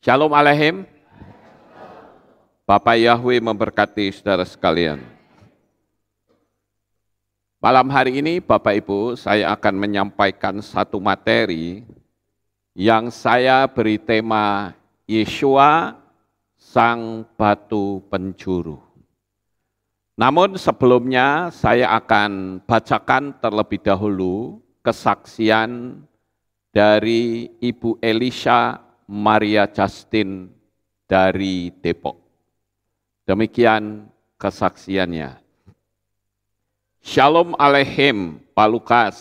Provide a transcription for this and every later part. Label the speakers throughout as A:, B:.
A: Shalom Alehim. Bapak Yahweh memberkati saudara sekalian. Malam hari ini Bapak Ibu saya akan menyampaikan satu materi yang saya beri tema Yeshua Sang Batu Penjuru. Namun sebelumnya saya akan bacakan terlebih dahulu kesaksian dari Ibu Elisha Maria Justin dari Depok. Demikian kesaksiannya. Shalom Alehem, Pak Lukas.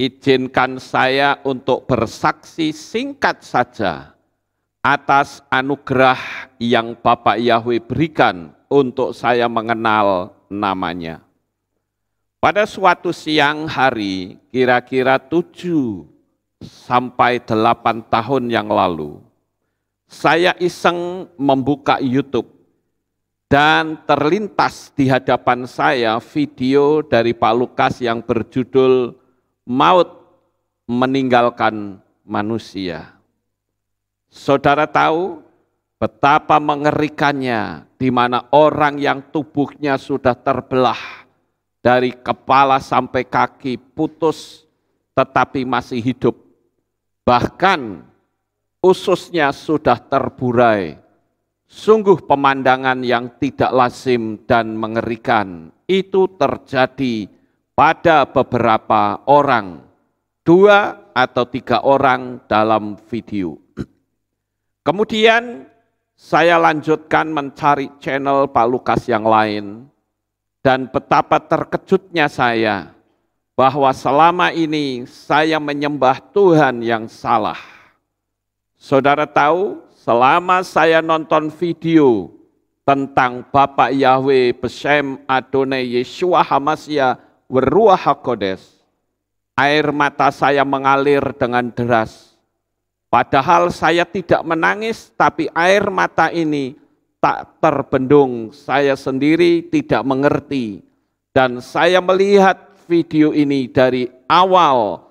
A: Izinkan saya untuk bersaksi singkat saja atas anugerah yang Bapak Yahweh berikan untuk saya mengenal namanya. Pada suatu siang hari, kira-kira tujuh sampai delapan tahun yang lalu, saya iseng membuka YouTube dan terlintas di hadapan saya video dari Pak Lukas yang berjudul Maut Meninggalkan Manusia. Saudara tahu betapa mengerikannya di mana orang yang tubuhnya sudah terbelah dari kepala sampai kaki putus tetapi masih hidup bahkan ususnya sudah terburai. Sungguh pemandangan yang tidak lazim dan mengerikan itu terjadi pada beberapa orang, dua atau tiga orang dalam video. Kemudian saya lanjutkan mencari channel Pak Lukas yang lain dan betapa terkejutnya saya bahwa selama ini saya menyembah Tuhan yang salah. Saudara tahu, selama saya nonton video tentang Bapak Yahweh Besem Adonai Yeshua Hamasya Weruah HaKodes, air mata saya mengalir dengan deras. Padahal saya tidak menangis, tapi air mata ini tak terbendung. Saya sendiri tidak mengerti. Dan saya melihat video ini dari awal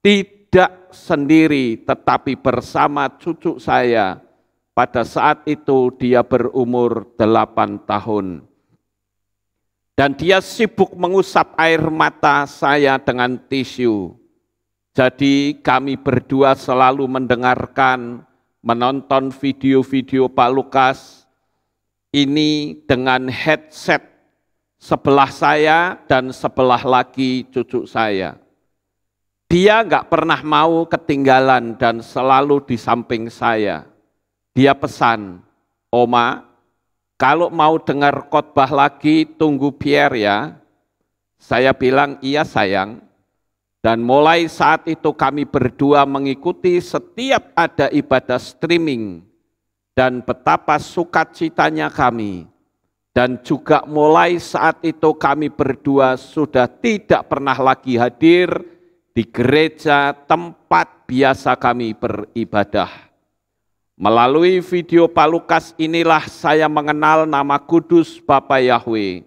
A: tidak sendiri tetapi bersama cucu saya. Pada saat itu dia berumur 8 tahun. Dan dia sibuk mengusap air mata saya dengan tisu. Jadi kami berdua selalu mendengarkan, menonton video-video Pak Lukas ini dengan headset sebelah saya dan sebelah lagi cucu saya. Dia nggak pernah mau ketinggalan dan selalu di samping saya. Dia pesan, Oma, kalau mau dengar khotbah lagi tunggu Pierre ya. Saya bilang, iya sayang. Dan mulai saat itu kami berdua mengikuti setiap ada ibadah streaming dan betapa sukacitanya kami dan juga mulai saat itu kami berdua sudah tidak pernah lagi hadir di gereja tempat biasa kami beribadah. Melalui video Pak Lukas inilah saya mengenal nama kudus Bapa Yahweh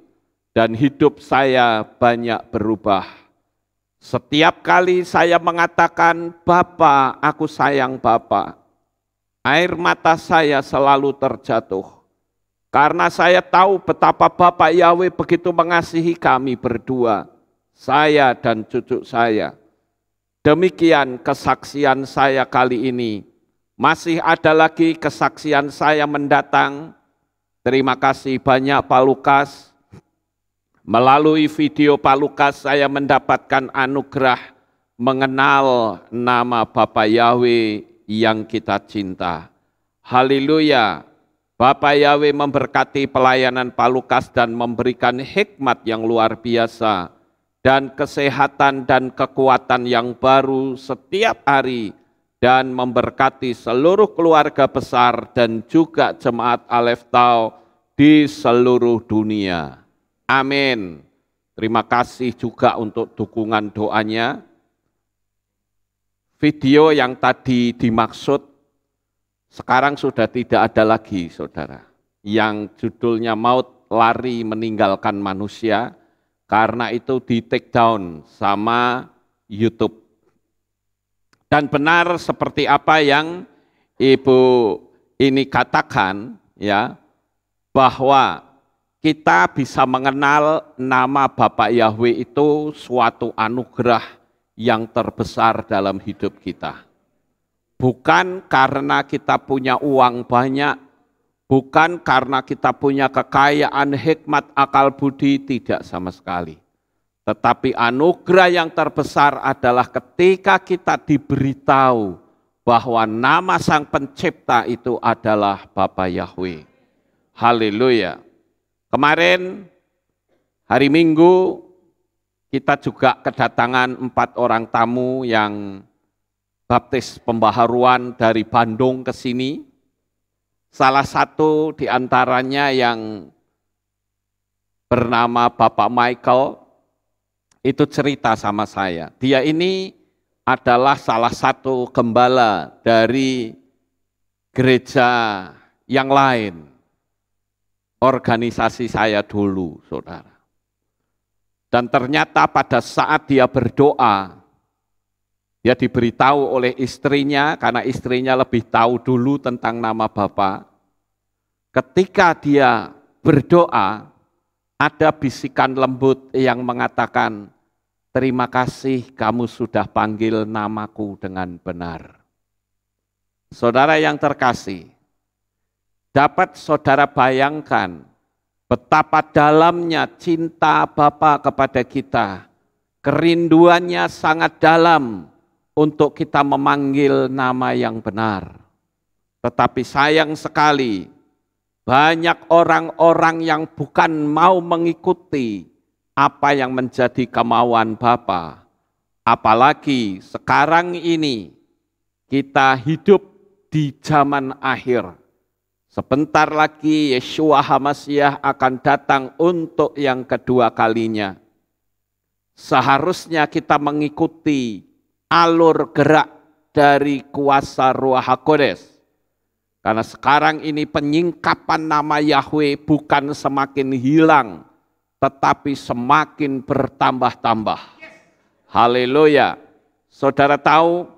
A: dan hidup saya banyak berubah. Setiap kali saya mengatakan, Bapa, aku sayang Bapa, air mata saya selalu terjatuh karena saya tahu betapa Bapak Yahweh begitu mengasihi kami berdua, saya dan cucu saya. Demikian kesaksian saya kali ini. Masih ada lagi kesaksian saya mendatang. Terima kasih banyak Pak Lukas. Melalui video Pak Lukas saya mendapatkan anugerah mengenal nama Bapak Yahweh yang kita cinta. Haleluya. Bapak Yahweh memberkati pelayanan Pak Lukas dan memberikan hikmat yang luar biasa dan kesehatan dan kekuatan yang baru setiap hari dan memberkati seluruh keluarga besar dan juga jemaat Alef Tau di seluruh dunia. Amin. Terima kasih juga untuk dukungan doanya. Video yang tadi dimaksud sekarang sudah tidak ada lagi, saudara, yang judulnya maut lari meninggalkan manusia, karena itu di take down sama YouTube. Dan benar seperti apa yang Ibu ini katakan, ya, bahwa kita bisa mengenal nama Bapak Yahweh itu suatu anugerah yang terbesar dalam hidup kita. Bukan karena kita punya uang banyak, bukan karena kita punya kekayaan, hikmat, akal budi, tidak sama sekali. Tetapi anugerah yang terbesar adalah ketika kita diberitahu bahwa nama Sang Pencipta itu adalah Bapa Yahweh. Haleluya. Kemarin hari Minggu kita juga kedatangan empat orang tamu yang baptis pembaharuan dari Bandung ke sini. Salah satu di antaranya yang bernama Bapak Michael itu cerita sama saya. Dia ini adalah salah satu gembala dari gereja yang lain. Organisasi saya dulu, saudara. Dan ternyata pada saat dia berdoa, dia ya, diberitahu oleh istrinya karena istrinya lebih tahu dulu tentang nama Bapa. Ketika dia berdoa, ada bisikan lembut yang mengatakan, "Terima kasih kamu sudah panggil namaku dengan benar." Saudara yang terkasih, dapat saudara bayangkan betapa dalamnya cinta Bapa kepada kita. Kerinduannya sangat dalam untuk kita memanggil nama yang benar. Tetapi sayang sekali, banyak orang-orang yang bukan mau mengikuti apa yang menjadi kemauan Bapa. Apalagi sekarang ini kita hidup di zaman akhir. Sebentar lagi Yeshua HaMasiah akan datang untuk yang kedua kalinya. Seharusnya kita mengikuti alur gerak dari kuasa Ruah Hakodes. Karena sekarang ini penyingkapan nama Yahweh bukan semakin hilang, tetapi semakin bertambah-tambah. Haleluya. Saudara tahu,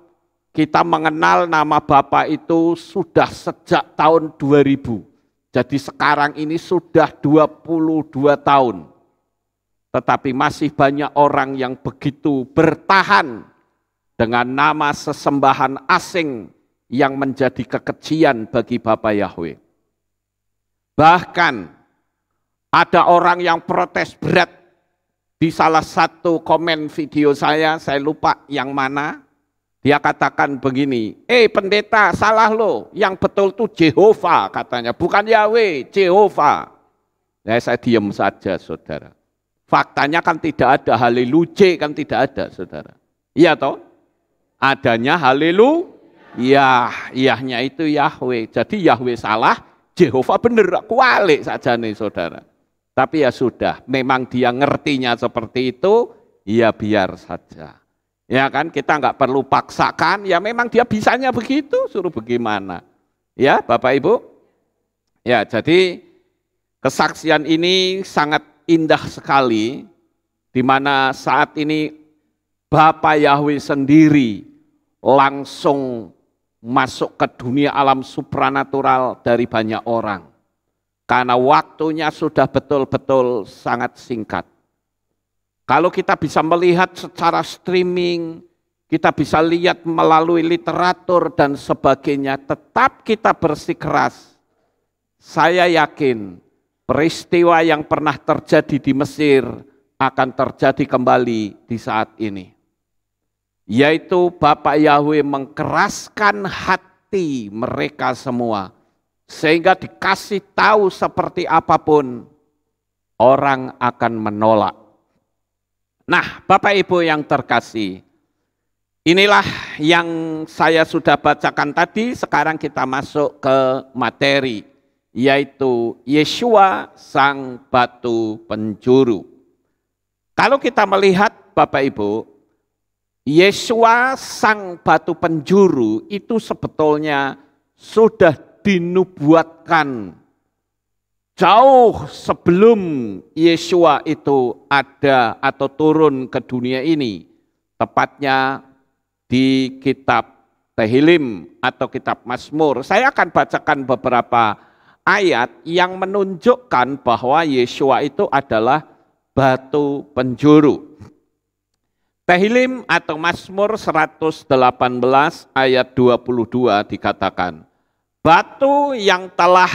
A: kita mengenal nama Bapak itu sudah sejak tahun 2000. Jadi sekarang ini sudah 22 tahun. Tetapi masih banyak orang yang begitu bertahan dengan nama sesembahan asing yang menjadi kekejian bagi Bapak Yahweh. Bahkan ada orang yang protes berat di salah satu komen video saya, saya lupa yang mana, dia katakan begini, eh pendeta salah lo, yang betul tuh Jehova katanya, bukan Yahweh, Jehova. Ya, saya diam saja saudara. Faktanya kan tidak ada, haleluya kan tidak ada saudara. Iya toh? adanya ya Yahnya itu Yahweh. Jadi Yahweh salah, Jehovah bener. Aku saja nih saudara. Tapi ya sudah, memang dia ngertinya seperti itu, ya biar saja. Ya kan, kita nggak perlu paksakan, ya memang dia bisanya begitu, suruh bagaimana. Ya Bapak Ibu, ya jadi kesaksian ini sangat indah sekali, di mana saat ini Bapak Yahweh sendiri langsung masuk ke dunia alam supranatural dari banyak orang. Karena waktunya sudah betul-betul sangat singkat. Kalau kita bisa melihat secara streaming, kita bisa lihat melalui literatur dan sebagainya, tetap kita bersikeras. Saya yakin peristiwa yang pernah terjadi di Mesir akan terjadi kembali di saat ini yaitu Bapak Yahweh mengkeraskan hati mereka semua sehingga dikasih tahu seperti apapun orang akan menolak. Nah, Bapak Ibu yang terkasih, inilah yang saya sudah bacakan tadi, sekarang kita masuk ke materi yaitu Yeshua sang batu penjuru. Kalau kita melihat Bapak Ibu, Yesua sang batu penjuru itu sebetulnya sudah dinubuatkan jauh sebelum Yesua itu ada atau turun ke dunia ini. Tepatnya di kitab Tehilim atau kitab Mazmur. Saya akan bacakan beberapa ayat yang menunjukkan bahwa Yesua itu adalah batu penjuru. Tehilim atau Mazmur 118 ayat 22 dikatakan, Batu yang telah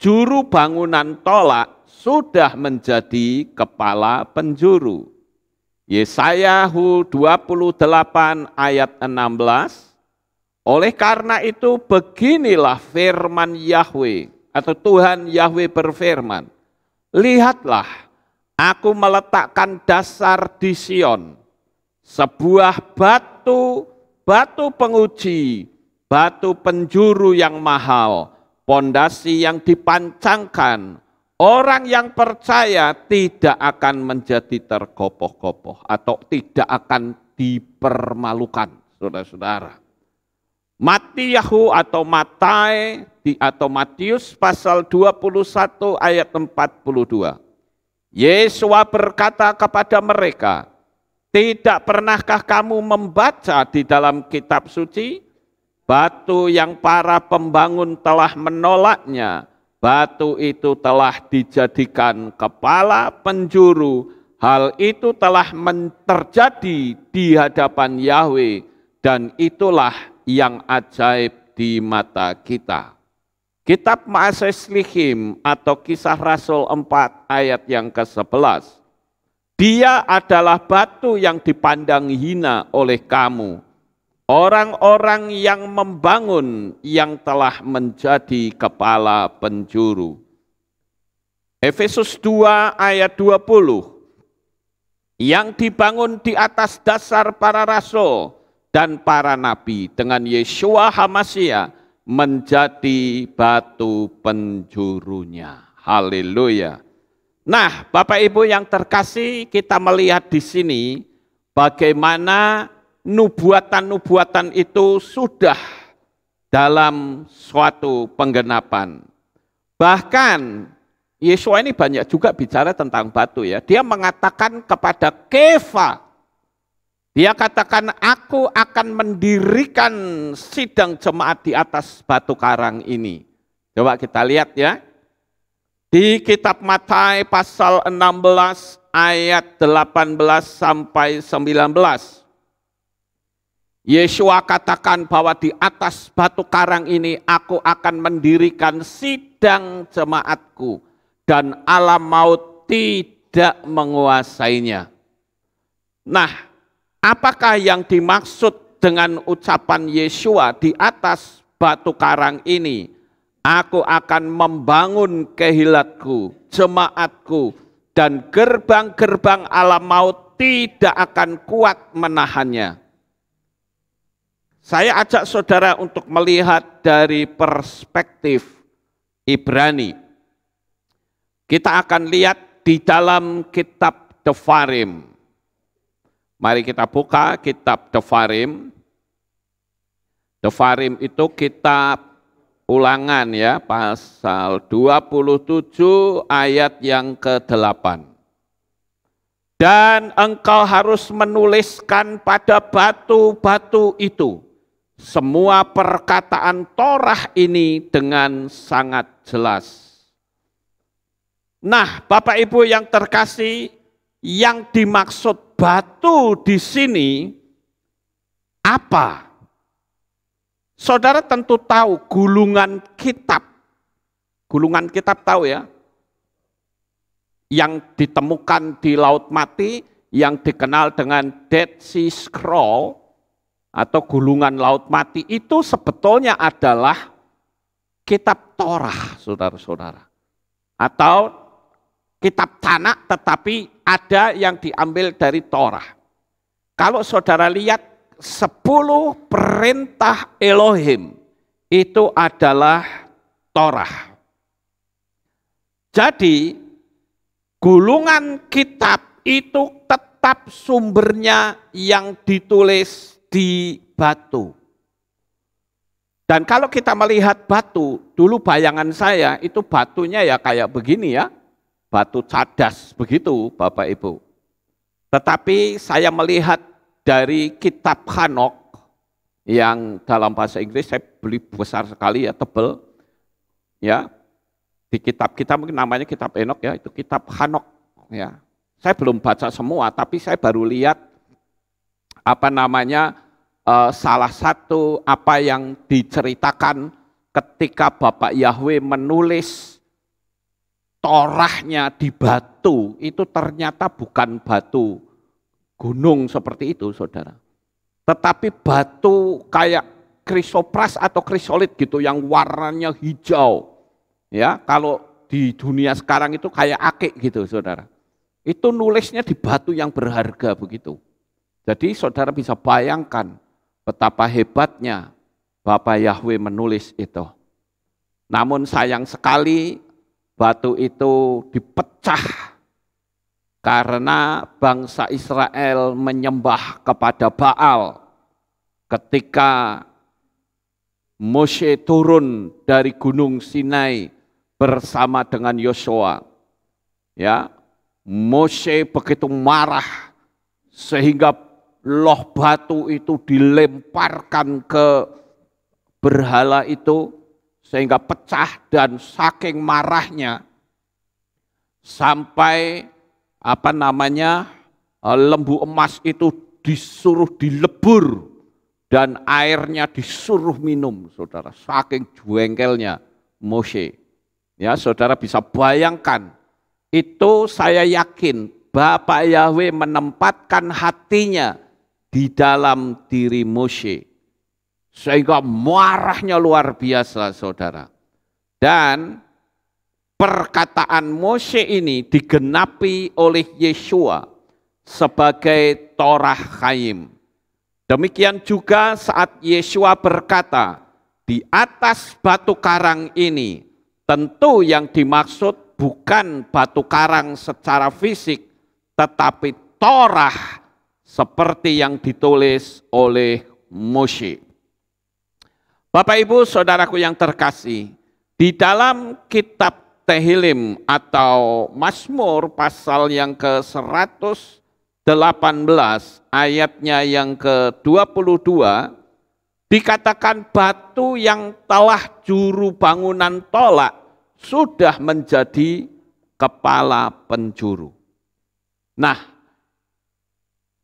A: juru bangunan tolak sudah menjadi kepala penjuru. Yesayahu 28 ayat 16, oleh karena itu beginilah firman Yahweh atau Tuhan Yahweh berfirman, Lihatlah, aku meletakkan dasar di Sion, sebuah batu, batu penguji, batu penjuru yang mahal, pondasi yang dipancangkan. Orang yang percaya tidak akan menjadi terkopoh-kopoh atau tidak akan dipermalukan, saudara-saudara. Matiyahu atau Matai di atau Matius pasal 21 ayat 42. Yesua berkata kepada mereka, tidak pernahkah kamu membaca di dalam kitab suci? Batu yang para pembangun telah menolaknya, batu itu telah dijadikan kepala penjuru. Hal itu telah terjadi di hadapan Yahweh, dan itulah yang ajaib di mata kita. Kitab Ma'aseslihim atau kisah Rasul 4 ayat yang ke-11 dia adalah batu yang dipandang hina oleh kamu. Orang-orang yang membangun yang telah menjadi kepala penjuru. Efesus 2 ayat 20. Yang dibangun di atas dasar para rasul dan para nabi dengan Yeshua Hamasia menjadi batu penjurunya. Haleluya. Nah, Bapak Ibu yang terkasih, kita melihat di sini bagaimana nubuatan-nubuatan itu sudah dalam suatu penggenapan. Bahkan Yesua ini banyak juga bicara tentang batu ya. Dia mengatakan kepada Kefa, dia katakan aku akan mendirikan sidang jemaat di atas batu karang ini. Coba kita lihat ya. Di kitab Matai pasal 16 ayat 18 sampai 19. Yesua katakan bahwa di atas batu karang ini aku akan mendirikan sidang jemaatku dan alam maut tidak menguasainya. Nah, apakah yang dimaksud dengan ucapan Yesua di atas batu karang ini? Aku akan membangun kehilatku, jemaatku, dan gerbang-gerbang alam maut tidak akan kuat menahannya. Saya ajak saudara untuk melihat dari perspektif Ibrani. Kita akan lihat di dalam kitab Devarim. Mari kita buka kitab Devarim. Devarim itu kitab ulangan ya pasal 27 ayat yang ke-8. Dan engkau harus menuliskan pada batu-batu itu semua perkataan Torah ini dengan sangat jelas. Nah, Bapak Ibu yang terkasih, yang dimaksud batu di sini apa? Saudara tentu tahu gulungan kitab. Gulungan kitab tahu ya. Yang ditemukan di Laut Mati, yang dikenal dengan Dead Sea Scroll atau gulungan Laut Mati itu sebetulnya adalah kitab Torah, saudara-saudara. Atau kitab tanah tetapi ada yang diambil dari Torah. Kalau saudara lihat sepuluh perintah Elohim itu adalah Torah. Jadi gulungan kitab itu tetap sumbernya yang ditulis di batu. Dan kalau kita melihat batu, dulu bayangan saya itu batunya ya kayak begini ya, batu cadas begitu Bapak Ibu. Tetapi saya melihat dari kitab Hanok yang dalam bahasa Inggris saya beli besar sekali ya tebel ya di kitab kita mungkin namanya kitab Enok ya itu kitab Hanok ya saya belum baca semua tapi saya baru lihat apa namanya eh, salah satu apa yang diceritakan ketika Bapak Yahweh menulis torahnya di batu itu ternyata bukan batu gunung seperti itu saudara. Tetapi batu kayak krisopras atau krisolit gitu yang warnanya hijau. Ya, kalau di dunia sekarang itu kayak akik gitu saudara. Itu nulisnya di batu yang berharga begitu. Jadi saudara bisa bayangkan betapa hebatnya Bapak Yahweh menulis itu. Namun sayang sekali batu itu dipecah karena bangsa Israel menyembah kepada Baal ketika Moshe turun dari gunung Sinai bersama dengan Yosua. Ya, Moshe begitu marah sehingga loh batu itu dilemparkan ke berhala itu sehingga pecah dan saking marahnya sampai apa namanya eh, lembu emas itu disuruh dilebur dan airnya disuruh minum, saudara. Saking jengkelnya Moshe. Ya, saudara bisa bayangkan. Itu saya yakin Bapak Yahweh menempatkan hatinya di dalam diri Moshe. Sehingga marahnya luar biasa, saudara. Dan perkataan Moshe ini digenapi oleh Yeshua sebagai Torah Chaim. Demikian juga saat Yeshua berkata, di atas batu karang ini, tentu yang dimaksud bukan batu karang secara fisik, tetapi Torah seperti yang ditulis oleh Moshe. Bapak Ibu, Saudaraku yang terkasih, di dalam kitab Tehilim atau Masmur pasal yang ke-118 ayatnya yang ke-22 dikatakan batu yang telah juru bangunan tolak sudah menjadi kepala penjuru. Nah,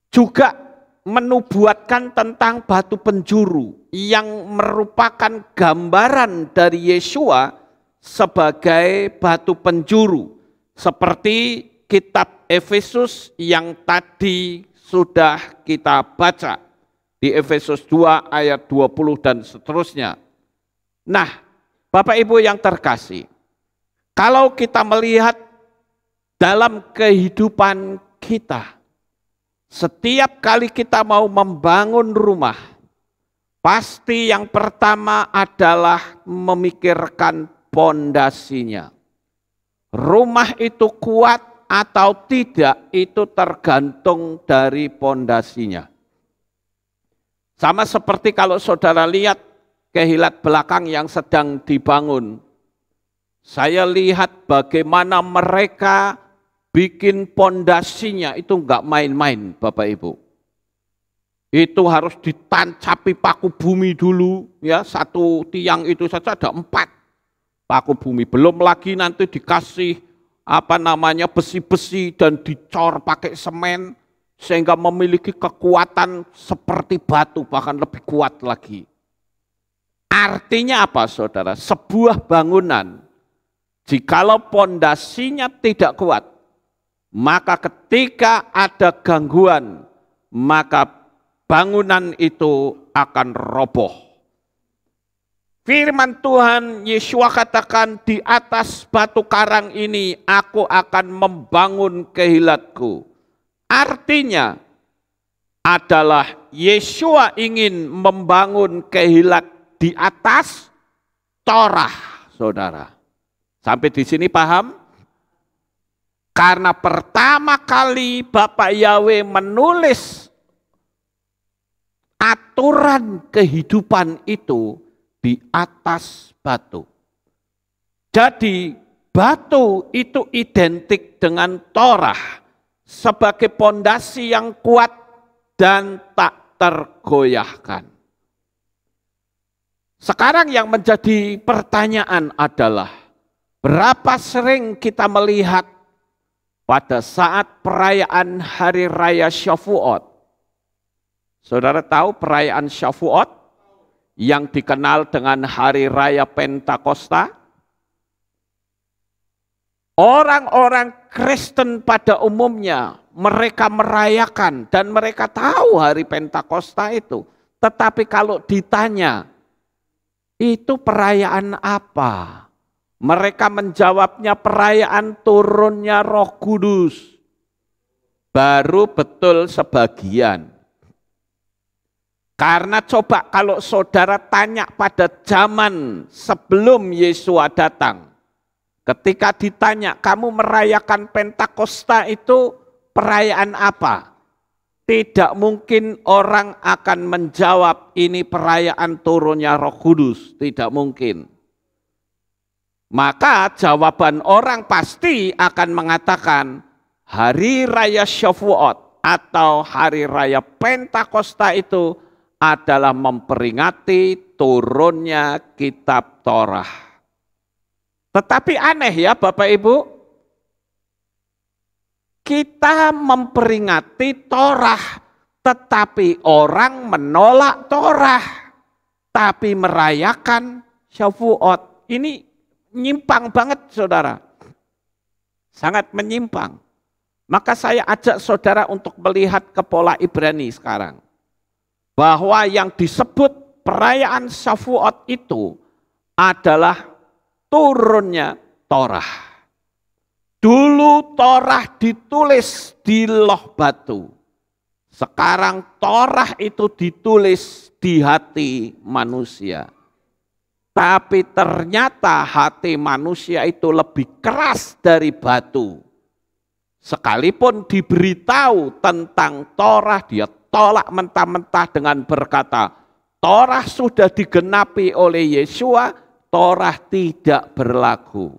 A: juga menubuatkan tentang batu penjuru yang merupakan gambaran dari Yesua sebagai batu penjuru seperti kitab Efesus yang tadi sudah kita baca di Efesus 2 ayat 20 dan seterusnya. Nah, Bapak Ibu yang terkasih, kalau kita melihat dalam kehidupan kita, setiap kali kita mau membangun rumah, pasti yang pertama adalah memikirkan pondasinya. Rumah itu kuat atau tidak itu tergantung dari pondasinya. Sama seperti kalau saudara lihat kehilat belakang yang sedang dibangun. Saya lihat bagaimana mereka bikin pondasinya itu enggak main-main Bapak Ibu. Itu harus ditancapi paku bumi dulu ya satu tiang itu saja ada empat paku bumi. Belum lagi nanti dikasih apa namanya besi-besi dan dicor pakai semen sehingga memiliki kekuatan seperti batu bahkan lebih kuat lagi. Artinya apa saudara? Sebuah bangunan jikalau pondasinya tidak kuat maka ketika ada gangguan maka bangunan itu akan roboh. Firman Tuhan Yesua katakan di atas batu karang ini aku akan membangun kehilatku. Artinya adalah Yesua ingin membangun kehilat di atas torah, saudara. Sampai di sini paham? Karena pertama kali Bapak Yahweh menulis aturan kehidupan itu, di atas batu. Jadi batu itu identik dengan Torah sebagai pondasi yang kuat dan tak tergoyahkan. Sekarang yang menjadi pertanyaan adalah berapa sering kita melihat pada saat perayaan hari raya Syafuot. Saudara tahu perayaan Syafuot? yang dikenal dengan Hari Raya Pentakosta, orang-orang Kristen pada umumnya mereka merayakan dan mereka tahu Hari Pentakosta itu. Tetapi kalau ditanya, itu perayaan apa? Mereka menjawabnya perayaan turunnya roh kudus. Baru betul sebagian. Karena coba kalau saudara tanya pada zaman sebelum Yesus datang, ketika ditanya kamu merayakan Pentakosta itu perayaan apa? Tidak mungkin orang akan menjawab ini perayaan turunnya Roh Kudus, tidak mungkin. Maka jawaban orang pasti akan mengatakan hari raya Shavuot atau hari raya Pentakosta itu adalah memperingati turunnya kitab Torah. Tetapi aneh ya Bapak Ibu, kita memperingati Torah, tetapi orang menolak Torah, tapi merayakan Shavuot. Ini nyimpang banget saudara, sangat menyimpang. Maka saya ajak saudara untuk melihat ke pola Ibrani sekarang bahwa yang disebut perayaan Shavuot itu adalah turunnya Torah. Dulu Torah ditulis di loh batu. Sekarang Torah itu ditulis di hati manusia. Tapi ternyata hati manusia itu lebih keras dari batu. Sekalipun diberitahu tentang Torah, dia tolak mentah-mentah dengan berkata, Torah sudah digenapi oleh Yesua, Torah tidak berlaku.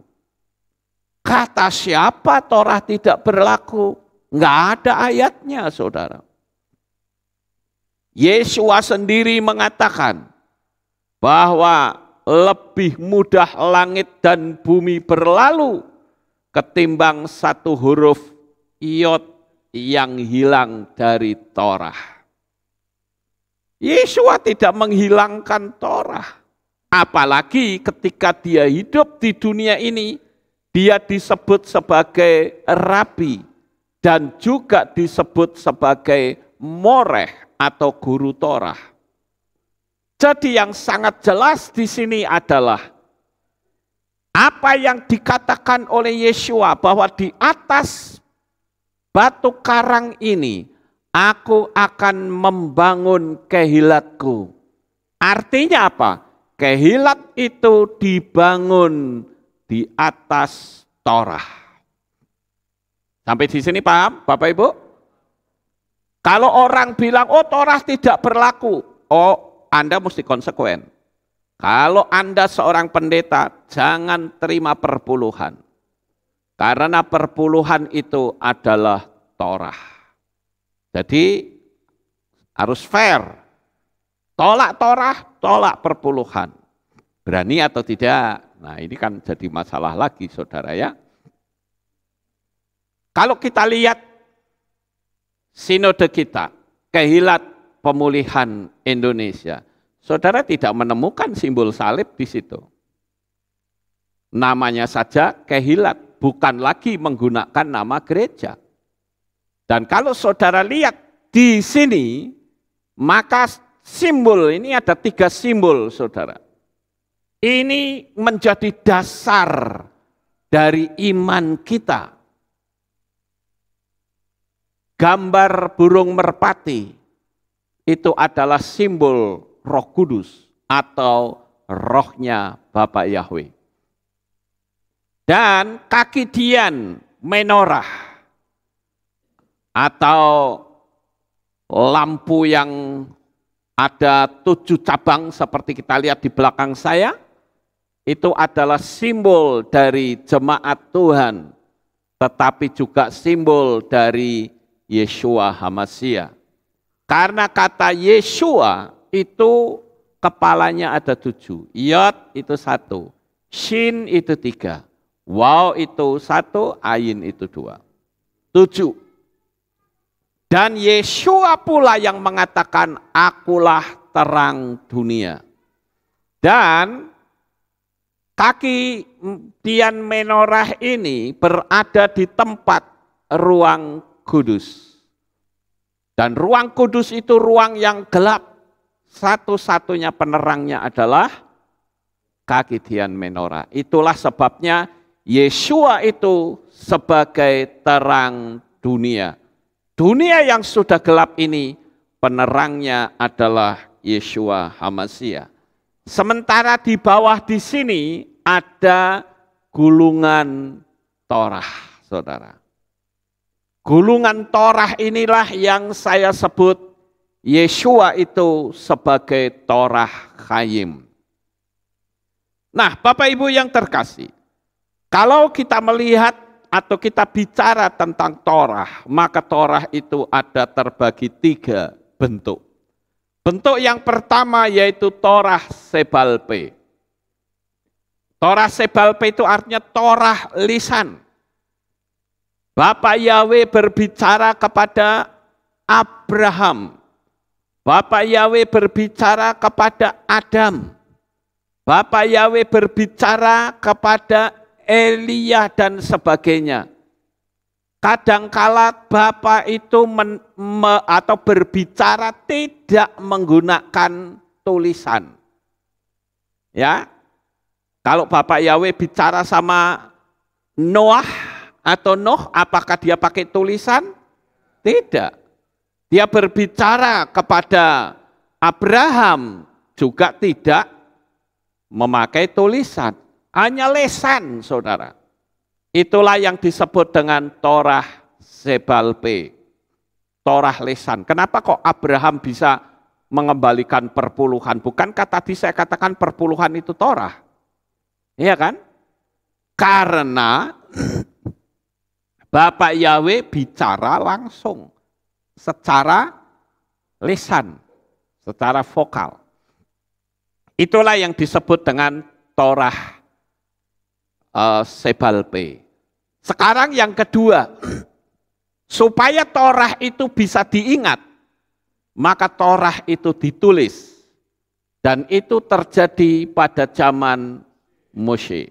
A: Kata siapa Torah tidak berlaku? Enggak ada ayatnya, saudara. Yesua sendiri mengatakan bahwa lebih mudah langit dan bumi berlalu ketimbang satu huruf iot yang hilang dari Torah. Yesua tidak menghilangkan Torah. Apalagi ketika dia hidup di dunia ini, dia disebut sebagai rabi dan juga disebut sebagai moreh atau guru Torah. Jadi yang sangat jelas di sini adalah apa yang dikatakan oleh Yesua bahwa di atas Batu karang ini aku akan membangun kehilatku. Artinya apa? Kehilat itu dibangun di atas Torah. Sampai di sini paham, Bapak Ibu? Kalau orang bilang, oh Torah tidak berlaku. Oh, Anda mesti konsekuen. Kalau Anda seorang pendeta, jangan terima perpuluhan. Karena perpuluhan itu adalah torah. Jadi harus fair. Tolak torah, tolak perpuluhan. Berani atau tidak? Nah ini kan jadi masalah lagi saudara ya. Kalau kita lihat sinode kita, kehilat pemulihan Indonesia, saudara tidak menemukan simbol salib di situ. Namanya saja kehilat bukan lagi menggunakan nama gereja. Dan kalau saudara lihat di sini, maka simbol ini ada tiga simbol saudara. Ini menjadi dasar dari iman kita. Gambar burung merpati itu adalah simbol roh kudus atau rohnya Bapak Yahweh dan kaki dian menorah atau lampu yang ada tujuh cabang seperti kita lihat di belakang saya itu adalah simbol dari jemaat Tuhan tetapi juga simbol dari Yeshua Hamasia karena kata Yeshua itu kepalanya ada tujuh, Yod itu satu, Shin itu tiga, Wow itu satu, ayin itu dua. Tujuh. Dan Yeshua pula yang mengatakan, akulah terang dunia. Dan kaki Dian Menorah ini berada di tempat ruang kudus. Dan ruang kudus itu ruang yang gelap. Satu-satunya penerangnya adalah kaki Dian menorah. Itulah sebabnya Yeshua itu sebagai terang dunia. Dunia yang sudah gelap ini penerangnya adalah Yeshua Hamasia. Sementara di bawah di sini ada gulungan Torah, saudara. Gulungan Torah inilah yang saya sebut Yeshua itu sebagai Torah Chaim. Nah, Bapak Ibu yang terkasih, kalau kita melihat atau kita bicara tentang Torah, maka Torah itu ada terbagi tiga bentuk. Bentuk yang pertama yaitu Torah Sebalpe. Torah Sebalpe itu artinya Torah lisan. Bapak Yahweh berbicara kepada Abraham. Bapak Yahweh berbicara kepada Adam. Bapak Yahweh berbicara kepada Elia dan sebagainya. Kadangkala Bapak itu men, me, atau berbicara tidak menggunakan tulisan. Ya. Kalau Bapak Yahweh bicara sama Noah atau Noh, apakah dia pakai tulisan? Tidak. Dia berbicara kepada Abraham juga tidak memakai tulisan. Hanya lesan, saudara. Itulah yang disebut dengan Torah Zebalpe, Torah lesan. Kenapa kok Abraham bisa mengembalikan perpuluhan? Bukankah tadi saya katakan perpuluhan itu Torah? Iya kan? Karena Bapak Yahweh bicara langsung secara lesan, secara vokal. Itulah yang disebut dengan Torah uh, Sebalpe. Sekarang yang kedua, supaya Torah itu bisa diingat, maka Torah itu ditulis. Dan itu terjadi pada zaman Moshe.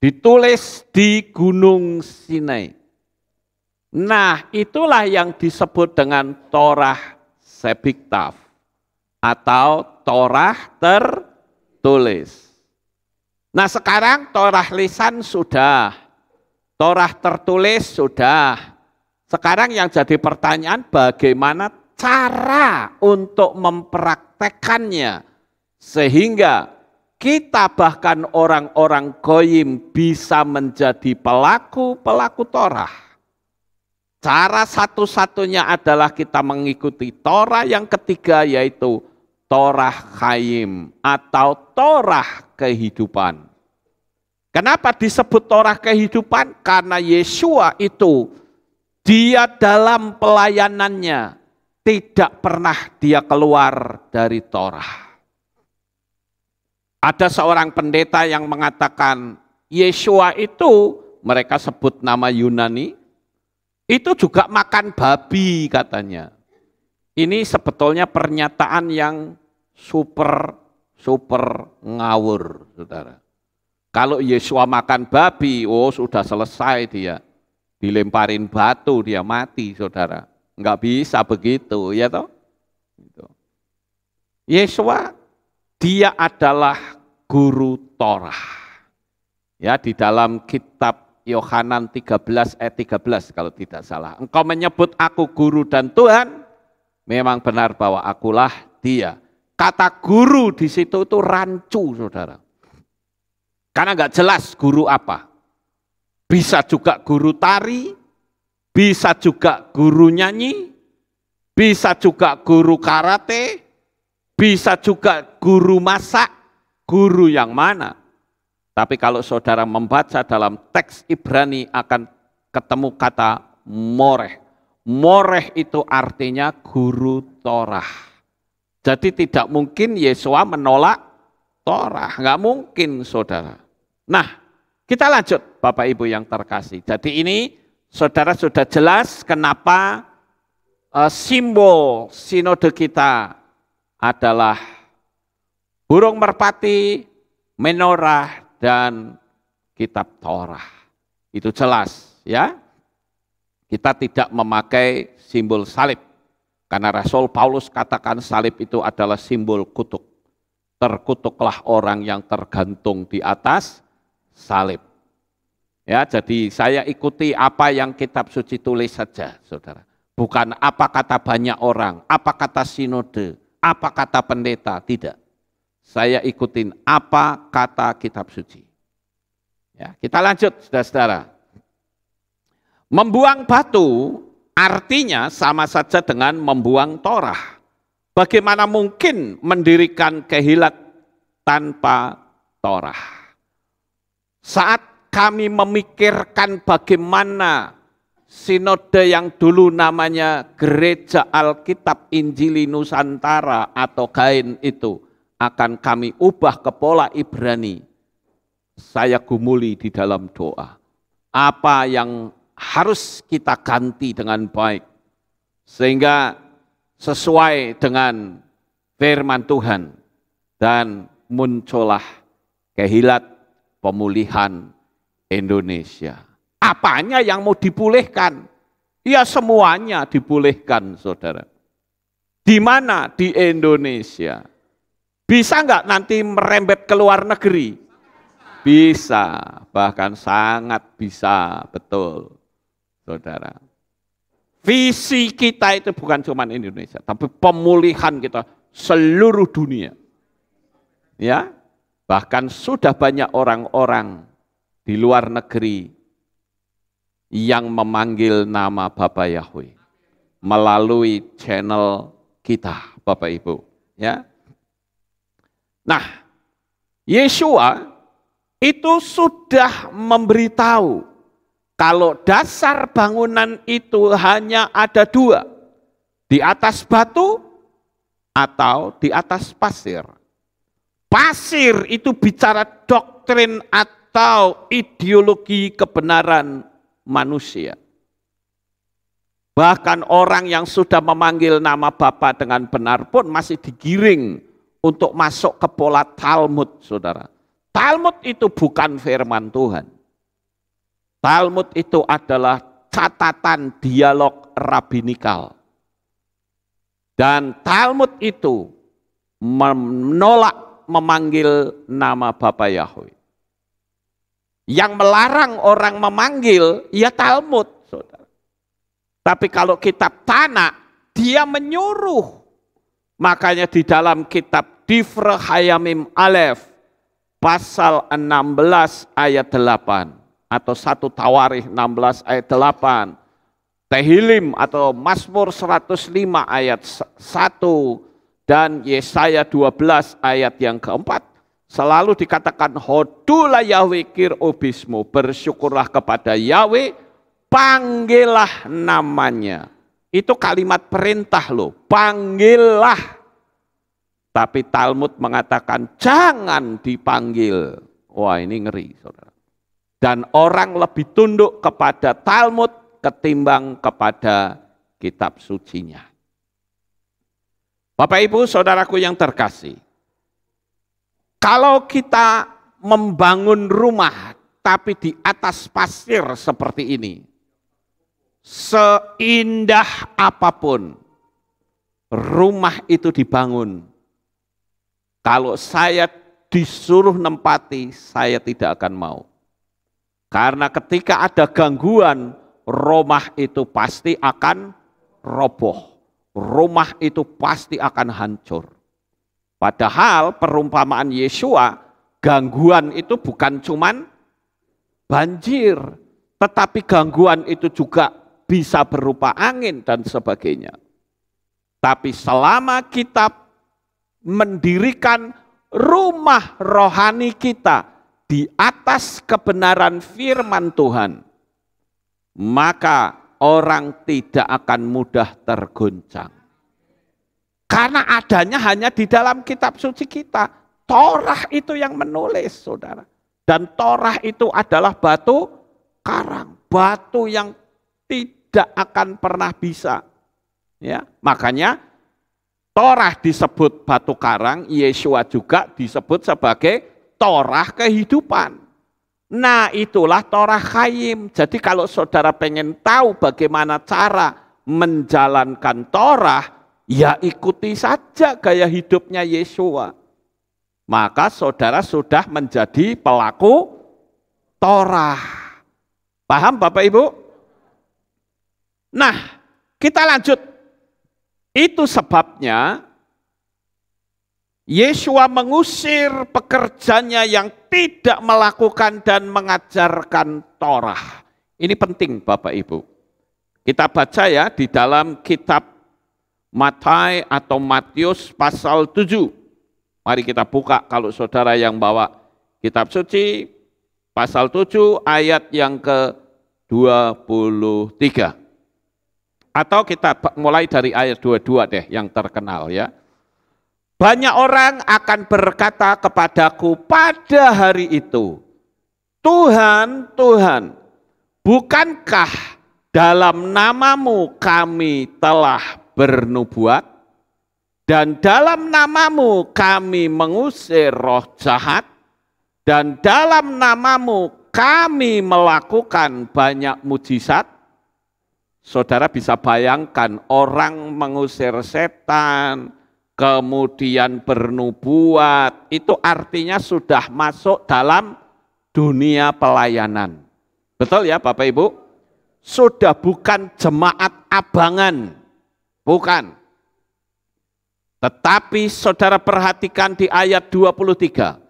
A: Ditulis di Gunung Sinai. Nah, itulah yang disebut dengan Torah Sebiktaf atau Torah tertulis. Nah sekarang torah lisan sudah, torah tertulis sudah. Sekarang yang jadi pertanyaan bagaimana cara untuk mempraktekannya sehingga kita bahkan orang-orang goyim bisa menjadi pelaku-pelaku torah. Cara satu-satunya adalah kita mengikuti Torah yang ketiga yaitu Torah Khayim atau Torah kehidupan. Kenapa disebut Torah kehidupan? Karena Yesua itu dia dalam pelayanannya tidak pernah dia keluar dari Torah. Ada seorang pendeta yang mengatakan Yesua itu mereka sebut nama Yunani itu juga makan babi katanya. Ini sebetulnya pernyataan yang super super ngawur, saudara. Kalau Yesua makan babi, oh sudah selesai dia. Dilemparin batu dia mati, saudara. Enggak bisa begitu, ya toh? Gitu. Yesua dia adalah guru Torah. Ya, di dalam kitab Yohanan 13 ayat eh, 13 kalau tidak salah. Engkau menyebut aku guru dan Tuhan, Memang benar bahwa akulah dia. Kata guru di situ itu rancu, saudara. Karena nggak jelas guru apa. Bisa juga guru tari, bisa juga guru nyanyi, bisa juga guru karate, bisa juga guru masak, guru yang mana. Tapi kalau saudara membaca dalam teks Ibrani akan ketemu kata moreh. Moreh itu artinya guru Torah. Jadi tidak mungkin Yesua menolak Torah. Nggak mungkin saudara. Nah, kita lanjut Bapak Ibu yang terkasih. Jadi ini saudara sudah jelas kenapa uh, simbol sinode kita adalah burung merpati, menorah, dan kitab Torah. Itu jelas ya. Kita tidak memakai simbol salib. Karena Rasul Paulus katakan salib itu adalah simbol kutuk. Terkutuklah orang yang tergantung di atas salib. Ya, jadi saya ikuti apa yang kitab suci tulis saja, Saudara. Bukan apa kata banyak orang, apa kata sinode, apa kata pendeta, tidak. Saya ikutin apa kata kitab suci. Ya, kita lanjut Saudara-saudara. Membuang batu artinya sama saja dengan membuang torah. Bagaimana mungkin mendirikan kehilat tanpa torah? Saat kami memikirkan bagaimana sinode yang dulu namanya Gereja Alkitab Injili Nusantara atau Kain itu akan kami ubah ke pola Ibrani. Saya gumuli di dalam doa. Apa yang harus kita ganti dengan baik. Sehingga sesuai dengan firman Tuhan dan muncullah kehilat pemulihan Indonesia. Apanya yang mau dipulihkan? Ya semuanya dipulihkan, saudara. Di mana? Di Indonesia. Bisa nggak nanti merembet ke luar negeri? Bisa, bahkan sangat bisa, betul saudara. Visi kita itu bukan cuma Indonesia, tapi pemulihan kita seluruh dunia. Ya, bahkan sudah banyak orang-orang di luar negeri yang memanggil nama Bapak Yahweh melalui channel kita, Bapak Ibu. Ya, nah Yesua itu sudah memberitahu kalau dasar bangunan itu hanya ada dua, di atas batu atau di atas pasir. Pasir itu bicara doktrin atau ideologi kebenaran manusia. Bahkan orang yang sudah memanggil nama Bapa dengan benar pun masih digiring untuk masuk ke pola Talmud, saudara. Talmud itu bukan firman Tuhan. Talmud itu adalah catatan dialog rabbinikal Dan Talmud itu menolak memanggil nama Bapak Yahweh. Yang melarang orang memanggil, ya Talmud. Saudara. Tapi kalau kitab Tanah, dia menyuruh. Makanya di dalam kitab Difrahayamim Hayamim Alef, pasal 16 ayat 8 atau satu tawarih 16 ayat 8. Tehilim atau Mazmur 105 ayat 1 dan Yesaya 12 ayat yang keempat selalu dikatakan Hodula Yahweh kir obismu bersyukurlah kepada Yahweh panggillah namanya itu kalimat perintah loh panggillah tapi Talmud mengatakan jangan dipanggil wah ini ngeri saudara dan orang lebih tunduk kepada Talmud ketimbang kepada kitab sucinya. Bapak Ibu, saudaraku yang terkasih. Kalau kita membangun rumah tapi di atas pasir seperti ini, seindah apapun rumah itu dibangun, kalau saya disuruh nempati, saya tidak akan mau. Karena ketika ada gangguan, rumah itu pasti akan roboh. Rumah itu pasti akan hancur. Padahal perumpamaan Yesua, gangguan itu bukan cuman banjir, tetapi gangguan itu juga bisa berupa angin dan sebagainya. Tapi selama kita mendirikan rumah rohani kita, di atas kebenaran firman Tuhan, maka orang tidak akan mudah tergoncang. Karena adanya hanya di dalam kitab suci kita. Torah itu yang menulis, saudara. Dan Torah itu adalah batu karang. Batu yang tidak akan pernah bisa. Ya, makanya Torah disebut batu karang, Yesua juga disebut sebagai torah kehidupan. Nah itulah torah khayim. Jadi kalau saudara pengen tahu bagaimana cara menjalankan torah, ya ikuti saja gaya hidupnya Yesua. Maka saudara sudah menjadi pelaku torah. Paham Bapak Ibu? Nah, kita lanjut. Itu sebabnya Yesua mengusir pekerjanya yang tidak melakukan dan mengajarkan Torah. Ini penting Bapak Ibu. Kita baca ya di dalam kitab Matai atau Matius pasal 7. Mari kita buka kalau saudara yang bawa kitab suci pasal 7 ayat yang ke-23. Atau kita mulai dari ayat 22 deh yang terkenal ya. Banyak orang akan berkata kepadaku pada hari itu, Tuhan, Tuhan, bukankah dalam namamu kami telah bernubuat? Dan dalam namamu kami mengusir roh jahat? Dan dalam namamu kami melakukan banyak mujizat? Saudara bisa bayangkan orang mengusir setan, kemudian bernubuat, itu artinya sudah masuk dalam dunia pelayanan. Betul ya Bapak Ibu? Sudah bukan jemaat abangan, bukan. Tetapi saudara perhatikan di ayat 23.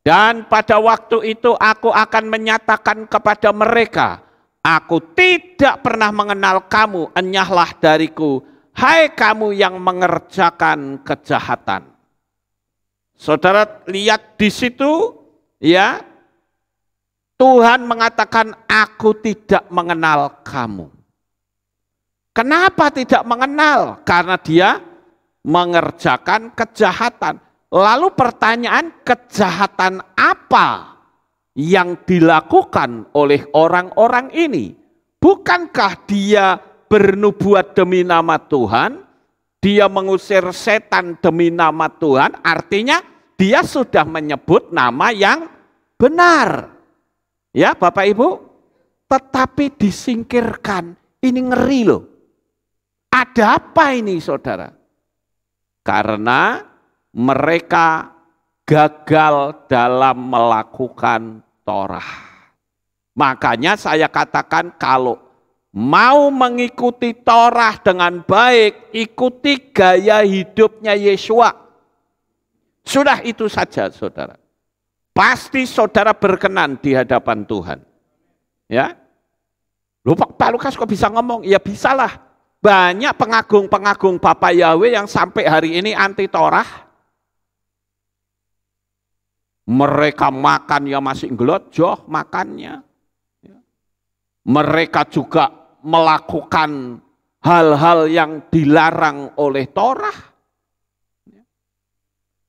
A: Dan pada waktu itu aku akan menyatakan kepada mereka, aku tidak pernah mengenal kamu, enyahlah dariku, Hai kamu yang mengerjakan kejahatan. Saudara lihat di situ ya. Tuhan mengatakan aku tidak mengenal kamu. Kenapa tidak mengenal? Karena dia mengerjakan kejahatan. Lalu pertanyaan kejahatan apa yang dilakukan oleh orang-orang ini? Bukankah dia bernubuat demi nama Tuhan, dia mengusir setan demi nama Tuhan, artinya dia sudah menyebut nama yang benar. Ya, Bapak Ibu, tetapi disingkirkan. Ini ngeri loh. Ada apa ini saudara? Karena mereka gagal dalam melakukan torah. Makanya saya katakan kalau mau mengikuti Torah dengan baik, ikuti gaya hidupnya Yesua. Sudah itu saja, saudara. Pasti saudara berkenan di hadapan Tuhan. Ya, Lupa Pak Lukas kok bisa ngomong? Ya bisalah. Banyak pengagung-pengagung Papa Yahweh yang sampai hari ini anti Torah. Mereka makan ya masih ngelot, joh makannya. Ya. Mereka juga melakukan hal-hal yang dilarang oleh Torah.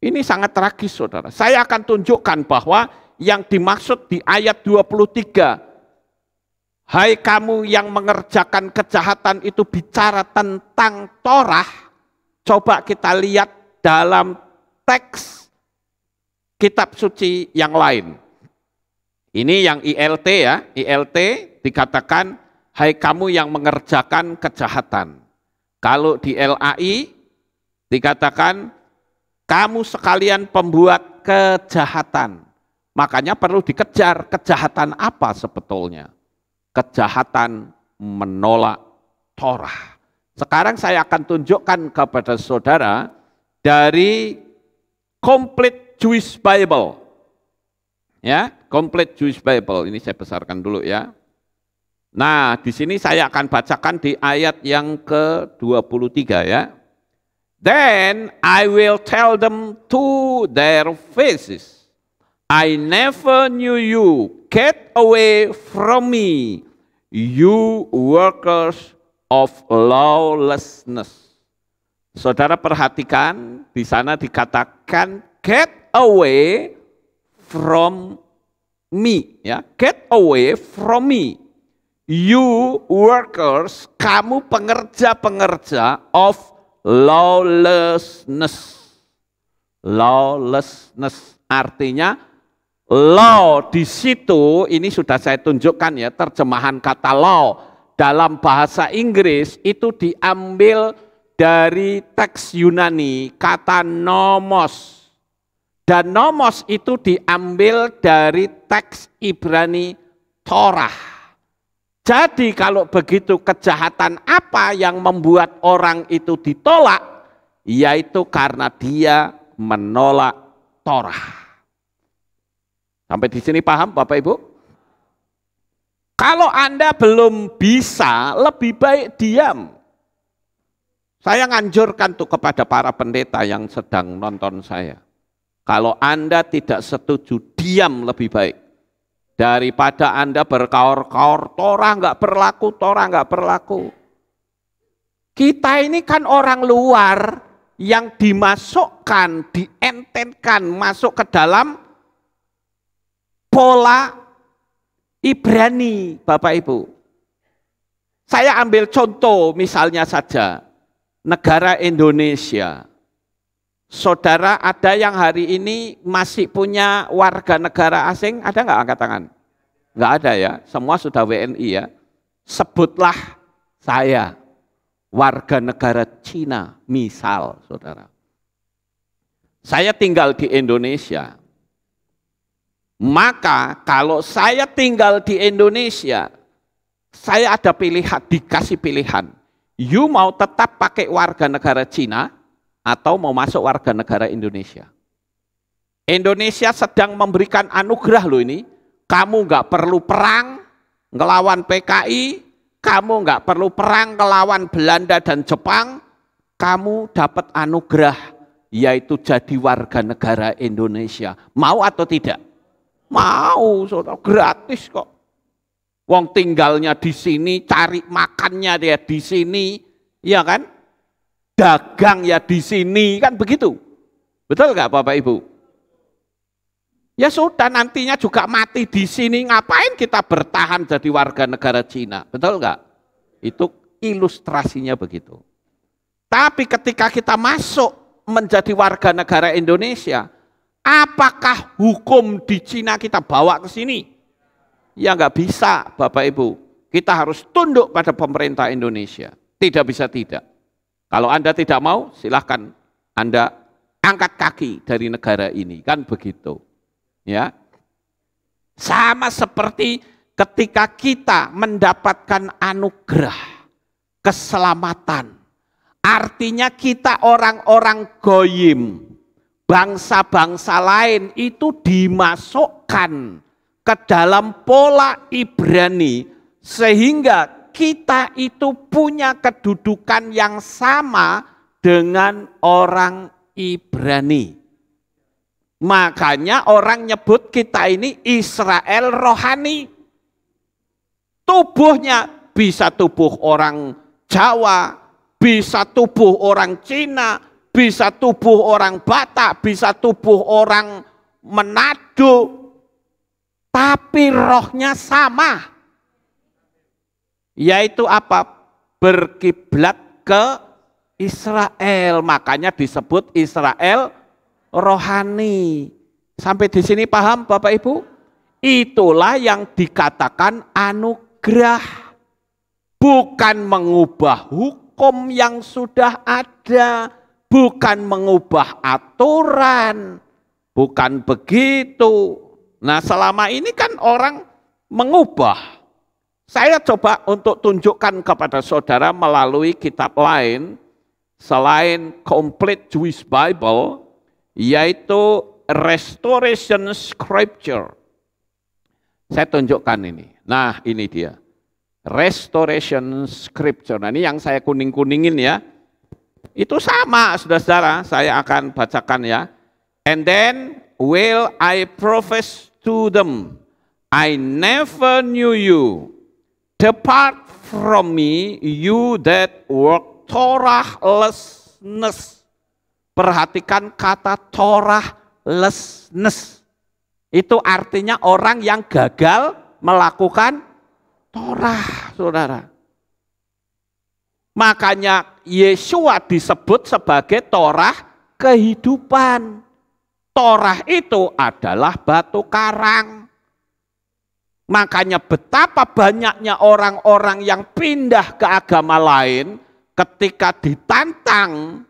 A: Ini sangat tragis saudara. Saya akan tunjukkan bahwa yang dimaksud di ayat 23. Hai kamu yang mengerjakan kejahatan itu bicara tentang Torah. Coba kita lihat dalam teks kitab suci yang lain. Ini yang ILT ya, ILT dikatakan hai kamu yang mengerjakan kejahatan. Kalau di LAI dikatakan kamu sekalian pembuat kejahatan. Makanya perlu dikejar kejahatan apa sebetulnya? Kejahatan menolak Torah. Sekarang saya akan tunjukkan kepada saudara dari Complete Jewish Bible. Ya, Complete Jewish Bible. Ini saya besarkan dulu ya. Nah, di sini saya akan bacakan di ayat yang ke-23 ya. Then I will tell them to their faces, I never knew you. Get away from me, you workers of lawlessness. Saudara perhatikan, di sana dikatakan get away from me ya, get away from me you workers, kamu pengerja-pengerja of lawlessness. Lawlessness artinya law di situ ini sudah saya tunjukkan ya terjemahan kata law dalam bahasa Inggris itu diambil dari teks Yunani kata nomos dan nomos itu diambil dari teks Ibrani Torah jadi kalau begitu kejahatan apa yang membuat orang itu ditolak? Yaitu karena dia menolak Torah. Sampai di sini paham Bapak Ibu? Kalau Anda belum bisa, lebih baik diam. Saya nganjurkan tuh kepada para pendeta yang sedang nonton saya. Kalau Anda tidak setuju, diam lebih baik. Daripada Anda berkaor-kaor, Torah nggak berlaku, Torah nggak berlaku. Kita ini kan orang luar yang dimasukkan, dientenkan, masuk ke dalam pola Ibrani, Bapak Ibu. Saya ambil contoh misalnya saja, negara Indonesia. Saudara ada yang hari ini masih punya warga negara asing, ada nggak angkat tangan? Nggak ada ya, semua sudah WNI ya. Sebutlah saya warga negara Cina, misal saudara. Saya tinggal di Indonesia, maka kalau saya tinggal di Indonesia, saya ada pilihan, dikasih pilihan. You mau tetap pakai warga negara Cina atau mau masuk warga negara Indonesia. Indonesia sedang memberikan anugerah loh ini. Kamu nggak perlu perang ngelawan PKI, kamu nggak perlu perang ngelawan Belanda dan Jepang, kamu dapat anugerah yaitu jadi warga negara Indonesia. Mau atau tidak? Mau, saudara, gratis kok. Wong tinggalnya di sini, cari makannya dia di sini, ya kan? dagang ya di sini, kan begitu. Betul nggak Bapak Ibu? Ya sudah nantinya juga mati di sini, ngapain kita bertahan jadi warga negara Cina? Betul nggak? Itu ilustrasinya begitu. Tapi ketika kita masuk menjadi warga negara Indonesia, apakah hukum di Cina kita bawa ke sini? Ya nggak bisa Bapak Ibu. Kita harus tunduk pada pemerintah Indonesia. Tidak bisa tidak. Kalau Anda tidak mau, silahkan Anda angkat kaki dari negara ini. Kan begitu. Ya. Sama seperti ketika kita mendapatkan anugerah, keselamatan. Artinya kita orang-orang goyim, bangsa-bangsa lain itu dimasukkan ke dalam pola Ibrani sehingga kita itu punya kedudukan yang sama dengan orang Ibrani. Makanya orang nyebut kita ini Israel rohani. Tubuhnya bisa tubuh orang Jawa, bisa tubuh orang Cina, bisa tubuh orang Batak, bisa tubuh orang Manado. Tapi rohnya sama. Yaitu apa? Berkiblat ke Israel. Makanya disebut Israel rohani. Sampai di sini paham Bapak Ibu? Itulah yang dikatakan anugerah. Bukan mengubah hukum yang sudah ada. Bukan mengubah aturan. Bukan begitu. Nah selama ini kan orang mengubah saya coba untuk tunjukkan kepada saudara melalui kitab lain selain Complete Jewish Bible yaitu Restoration Scripture. Saya tunjukkan ini. Nah, ini dia. Restoration Scripture. Nah, ini yang saya kuning-kuningin ya. Itu sama, saudara-saudara. Saya akan bacakan ya. And then will I profess to them, I never knew you. Depart from me, you that work torahlessness. Perhatikan kata torahlessness. Itu artinya orang yang gagal melakukan torah, saudara. Makanya Yesua disebut sebagai torah kehidupan. Torah itu adalah batu karang. Makanya betapa banyaknya orang-orang yang pindah ke agama lain ketika ditantang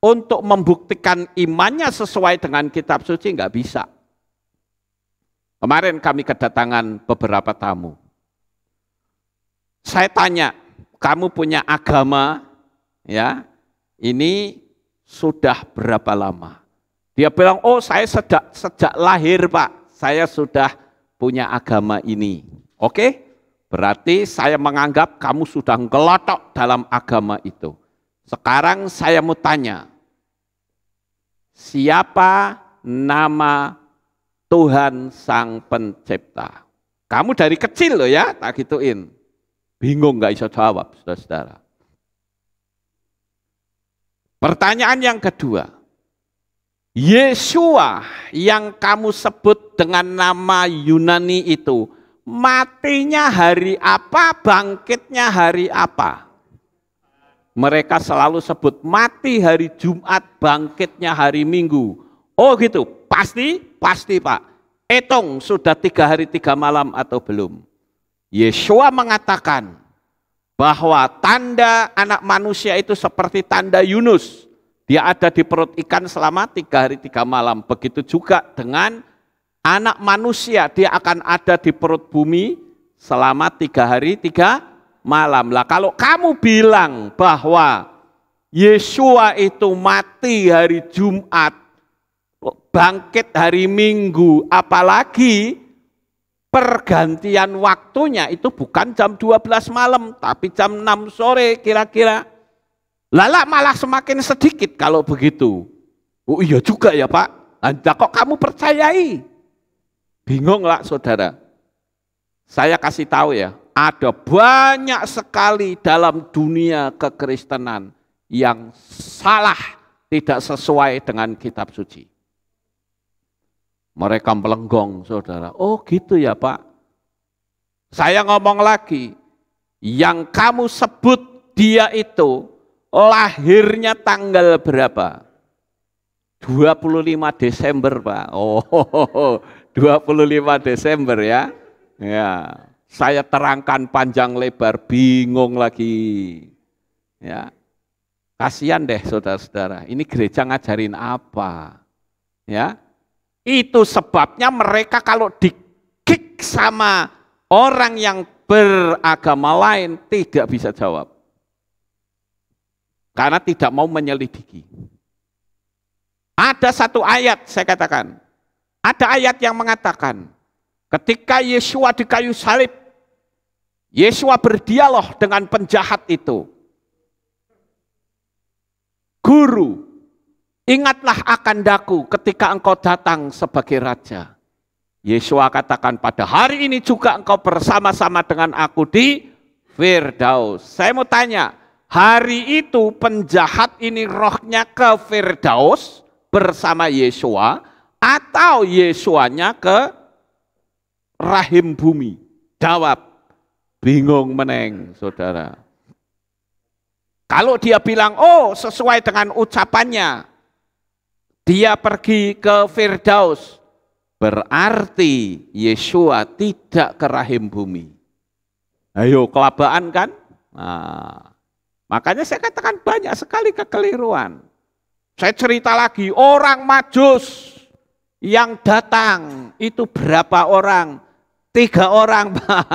A: untuk membuktikan imannya sesuai dengan kitab suci nggak bisa. Kemarin kami kedatangan beberapa tamu. Saya tanya, kamu punya agama ya? Ini sudah berapa lama? Dia bilang, oh saya sejak, sejak lahir pak, saya sudah punya agama ini. Oke? Berarti saya menganggap kamu sudah ngelotok dalam agama itu. Sekarang saya mau tanya, siapa nama Tuhan Sang Pencipta? Kamu dari kecil loh ya, tak gituin. Bingung nggak bisa jawab, saudara-saudara. Pertanyaan yang kedua, Yesua yang kamu sebut dengan nama Yunani itu, matinya hari apa, bangkitnya hari apa? Mereka selalu sebut mati hari Jumat, bangkitnya hari Minggu. Oh gitu, pasti, pasti Pak. Etong sudah tiga hari tiga malam atau belum. Yesua mengatakan bahwa tanda anak manusia itu seperti tanda Yunus dia ada di perut ikan selama tiga hari tiga malam. Begitu juga dengan anak manusia, dia akan ada di perut bumi selama tiga hari tiga malam. Lah kalau kamu bilang bahwa Yesua itu mati hari Jumat, bangkit hari Minggu, apalagi pergantian waktunya itu bukan jam 12 malam, tapi jam 6 sore kira-kira. Lala malah semakin sedikit kalau begitu. Oh iya juga ya Pak. Anda kok kamu percayai? Bingung lah saudara. Saya kasih tahu ya, ada banyak sekali dalam dunia kekristenan yang salah, tidak sesuai dengan kitab suci. Mereka melenggong saudara. Oh gitu ya Pak. Saya ngomong lagi, yang kamu sebut dia itu lahirnya tanggal berapa? 25 Desember, Pak. Oh, 25 Desember ya. Ya. Saya terangkan panjang lebar, bingung lagi. Ya. Kasihan deh saudara-saudara, ini gereja ngajarin apa? Ya. Itu sebabnya mereka kalau dikik sama orang yang beragama lain tidak bisa jawab. Karena tidak mau menyelidiki. Ada satu ayat saya katakan. Ada ayat yang mengatakan ketika Yesua di kayu salib Yesua berdialog dengan penjahat itu. Guru, ingatlah akan daku ketika engkau datang sebagai raja. Yesua katakan pada hari ini juga engkau bersama-sama dengan aku di Firdaus. Saya mau tanya, Hari itu penjahat ini rohnya ke Firdaus bersama Yesua atau Yesuanya ke rahim bumi. Jawab. Bingung meneng, saudara. Kalau dia bilang, oh sesuai dengan ucapannya, dia pergi ke Firdaus, berarti Yesua tidak ke rahim bumi. Ayo, kelabaan kan? Nah, Makanya saya katakan banyak sekali kekeliruan. Saya cerita lagi, orang majus yang datang itu berapa orang? Tiga orang, Pak.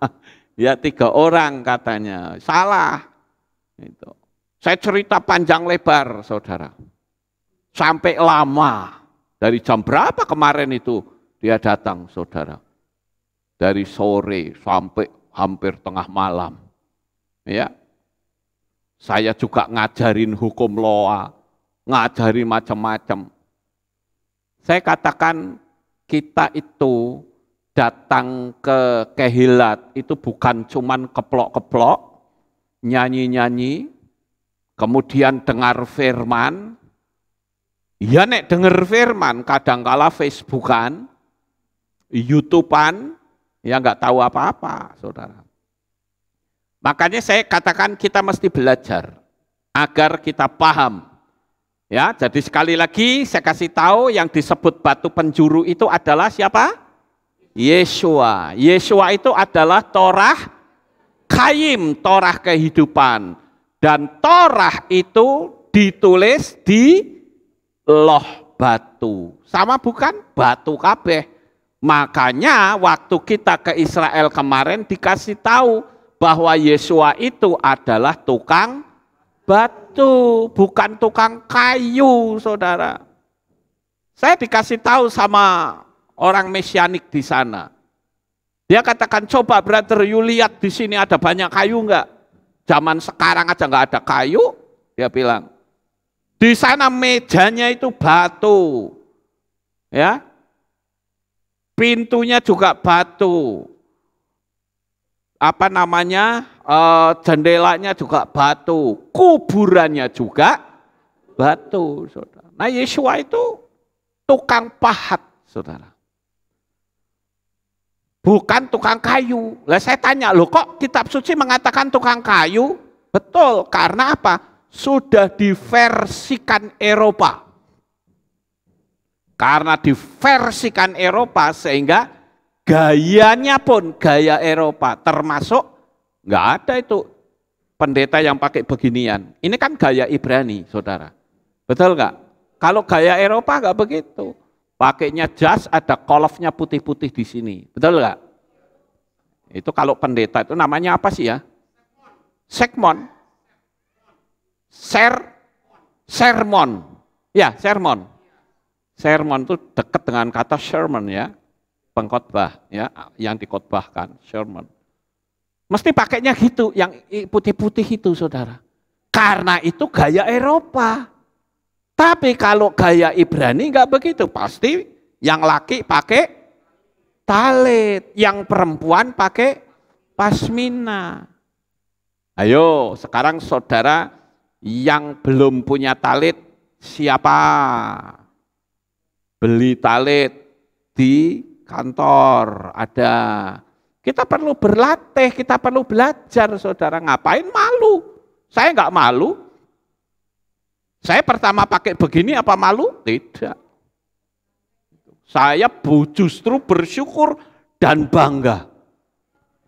A: ya tiga orang katanya, salah. Itu. Saya cerita panjang lebar, saudara. Sampai lama. Dari jam berapa kemarin itu dia datang, saudara? Dari sore sampai hampir tengah malam. Ya, saya juga ngajarin hukum loa, ngajari macam-macam. Saya katakan kita itu datang ke kehilat itu bukan cuman keplok-keplok, nyanyi-nyanyi, kemudian dengar firman. Ya nek dengar firman kadangkala Facebookan, YouTubean, ya nggak tahu apa-apa, saudara. Makanya saya katakan kita mesti belajar agar kita paham. Ya, jadi sekali lagi saya kasih tahu yang disebut batu penjuru itu adalah siapa? Yesua. Yesua itu adalah Torah kaim, Torah kehidupan. Dan Torah itu ditulis di loh batu. Sama bukan? Batu kabeh. Makanya waktu kita ke Israel kemarin dikasih tahu bahwa Yesua itu adalah tukang batu, bukan tukang kayu, saudara. Saya dikasih tahu sama orang mesianik di sana. Dia katakan, coba brother you lihat di sini ada banyak kayu enggak? Zaman sekarang aja enggak ada kayu, dia bilang. Di sana mejanya itu batu. Ya. Pintunya juga batu apa namanya uh, jendelanya juga batu, kuburannya juga batu, saudara. Nah Yesua itu tukang pahat, saudara. Bukan tukang kayu. Lah saya tanya, lo kok kitab suci mengatakan tukang kayu? Betul, karena apa? Sudah diversikan Eropa. Karena diversikan Eropa sehingga Gayanya pun gaya Eropa, termasuk nggak ada itu pendeta yang pakai beginian. Ini kan gaya Ibrani, saudara. Betul nggak? Kalau gaya Eropa nggak begitu. Pakainya jas, ada kolofnya putih-putih di sini. Betul nggak? Itu kalau pendeta itu namanya apa sih ya? Sekmon. Ser, sermon. Ya, sermon. Sermon itu dekat dengan kata sermon ya pengkhotbah ya yang dikotbahkan sermon. Mesti pakainya gitu yang putih-putih itu Saudara. Karena itu gaya Eropa. Tapi kalau gaya Ibrani nggak begitu, pasti yang laki pakai talit, yang perempuan pakai pasmina. Ayo, sekarang saudara yang belum punya talit siapa? Beli talit di kantor, ada. Kita perlu berlatih, kita perlu belajar, saudara. Ngapain malu? Saya nggak malu. Saya pertama pakai begini apa malu? Tidak. Saya justru bersyukur dan bangga.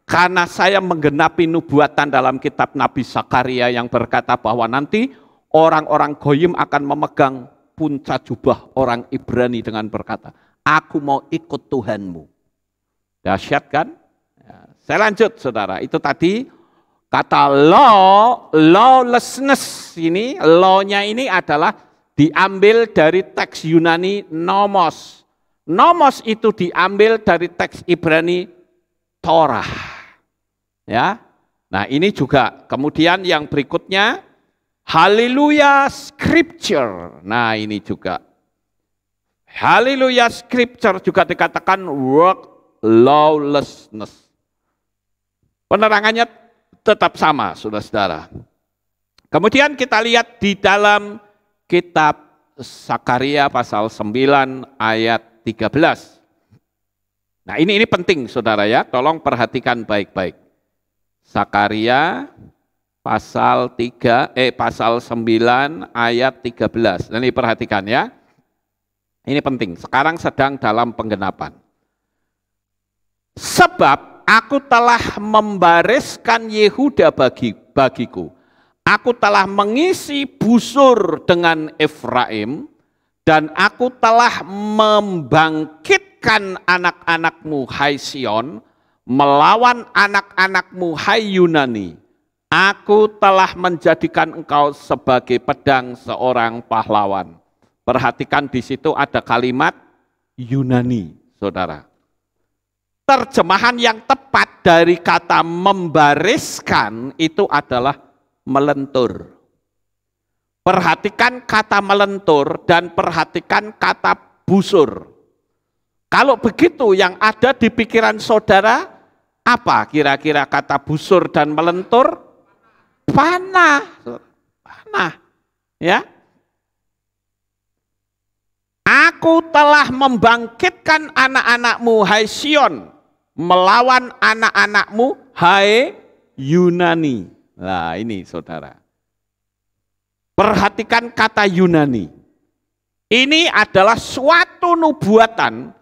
A: Karena saya menggenapi nubuatan dalam kitab Nabi Sakaria yang berkata bahwa nanti orang-orang goyim akan memegang puncak jubah orang Ibrani dengan berkata, Aku mau ikut Tuhanmu. Dahsyat kan? Ya, saya lanjut saudara. Itu tadi kata law, lawlessness ini, law ini adalah diambil dari teks Yunani nomos. Nomos itu diambil dari teks Ibrani Torah. Ya. Nah, ini juga kemudian yang berikutnya Haleluya scripture. Nah, ini juga Haleluya scripture juga dikatakan work lawlessness. Penerangannya tetap sama, saudara-saudara. Kemudian kita lihat di dalam kitab Sakaria pasal 9 ayat 13. Nah ini ini penting saudara ya, tolong perhatikan baik-baik. Sakaria pasal 3 eh pasal 9 ayat 13. Nah, ini perhatikan ya. Ini penting, sekarang sedang dalam penggenapan. Sebab aku telah membariskan Yehuda bagi bagiku. Aku telah mengisi busur dengan Efraim dan aku telah membangkitkan anak-anakmu Hai Sion melawan anak-anakmu Hai Yunani. Aku telah menjadikan engkau sebagai pedang seorang pahlawan. Perhatikan di situ ada kalimat Yunani, saudara. Terjemahan yang tepat dari kata membariskan itu adalah melentur. Perhatikan kata melentur dan perhatikan kata busur. Kalau begitu yang ada di pikiran saudara, apa kira-kira kata busur dan melentur? Panah. Panah. Ya, Aku telah membangkitkan anak-anakmu, hai Sion, melawan anak-anakmu, hai Yunani. Nah ini saudara. Perhatikan kata Yunani. Ini adalah suatu nubuatan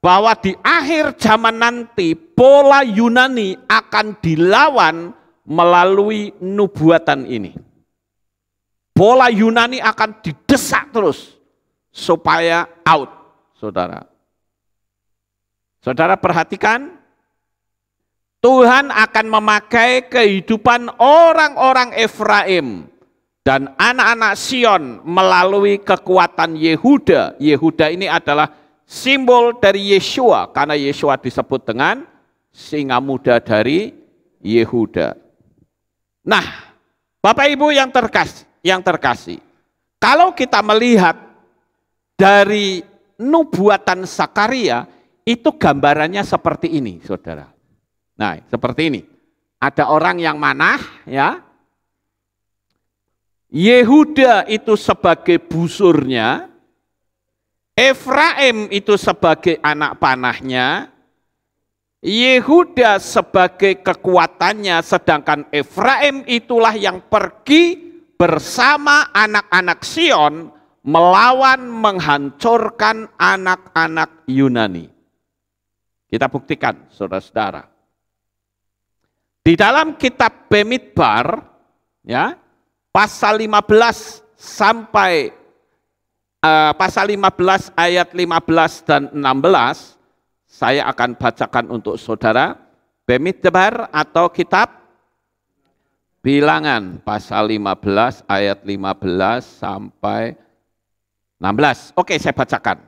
A: bahwa di akhir zaman nanti pola Yunani akan dilawan melalui nubuatan ini. Pola Yunani akan didesak terus supaya out, saudara. Saudara perhatikan, Tuhan akan memakai kehidupan orang-orang Efraim dan anak-anak Sion melalui kekuatan Yehuda. Yehuda ini adalah simbol dari Yeshua, karena Yeshua disebut dengan singa muda dari Yehuda. Nah, Bapak Ibu yang terkasih, yang terkasih, kalau kita melihat dari nubuatan Sakaria itu gambarannya seperti ini, saudara. Nah, seperti ini. Ada orang yang manah, ya. Yehuda itu sebagai busurnya, Efraim itu sebagai anak panahnya, Yehuda sebagai kekuatannya, sedangkan Efraim itulah yang pergi bersama anak-anak Sion melawan menghancurkan anak-anak Yunani. Kita buktikan, saudara-saudara. Di dalam kitab Bemidbar, ya, pasal 15 sampai uh, pasal 15 ayat 15 dan 16, saya akan bacakan untuk saudara. Bemidbar atau kitab Bilangan pasal 15 ayat 15 sampai 16. Oke, saya bacakan.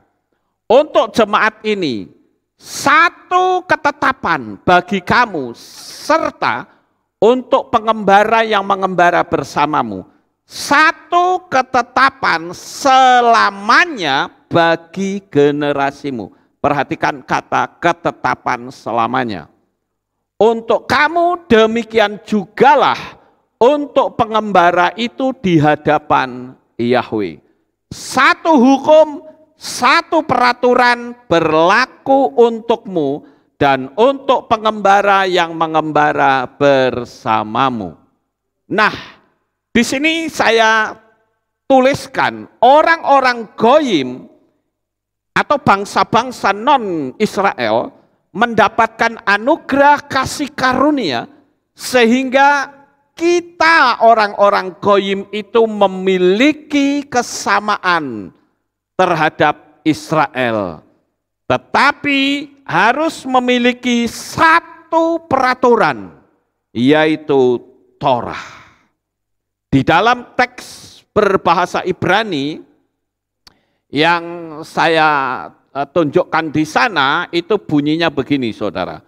A: Untuk jemaat ini, satu ketetapan bagi kamu serta untuk pengembara yang mengembara bersamamu. Satu ketetapan selamanya bagi generasimu. Perhatikan kata ketetapan selamanya. Untuk kamu demikian jugalah untuk pengembara itu di hadapan Yahweh. Satu hukum, satu peraturan berlaku untukmu dan untuk pengembara yang mengembara bersamamu. Nah, di sini saya tuliskan orang-orang goyim atau bangsa-bangsa non-Israel mendapatkan anugerah kasih karunia sehingga kita orang-orang koyim itu memiliki kesamaan terhadap Israel. Tetapi harus memiliki satu peraturan, yaitu Torah. Di dalam teks berbahasa Ibrani yang saya eh, tunjukkan di sana itu bunyinya begini saudara.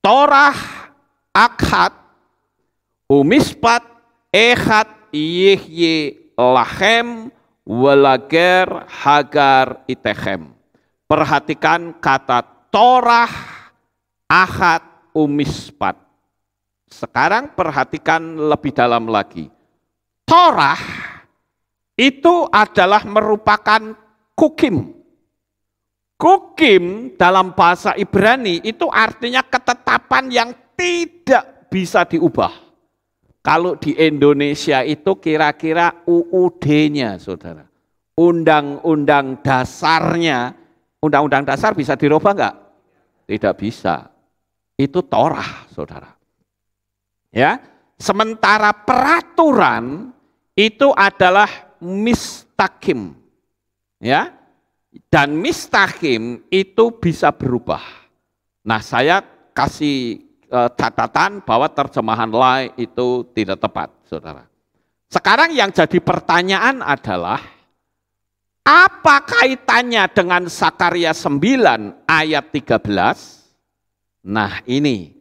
A: Torah akhat. Umispat, Ehat, yihye Lahem, Welager, Hagar, itehem. Perhatikan kata Torah, ahat Umispat. Sekarang perhatikan lebih dalam lagi. Torah itu adalah merupakan kukim. Kukim dalam bahasa Ibrani itu artinya ketetapan yang tidak bisa diubah. Kalau di Indonesia itu kira-kira UUD-nya, saudara. Undang-undang dasarnya, undang-undang dasar bisa dirubah enggak? Tidak bisa. Itu torah, saudara. Ya, sementara peraturan itu adalah mistakim. Ya, dan mistakim itu bisa berubah. Nah, saya kasih Eh, catatan bahwa terjemahan lain itu tidak tepat, saudara. Sekarang yang jadi pertanyaan adalah, apa kaitannya dengan Sakaria 9 ayat 13? Nah ini,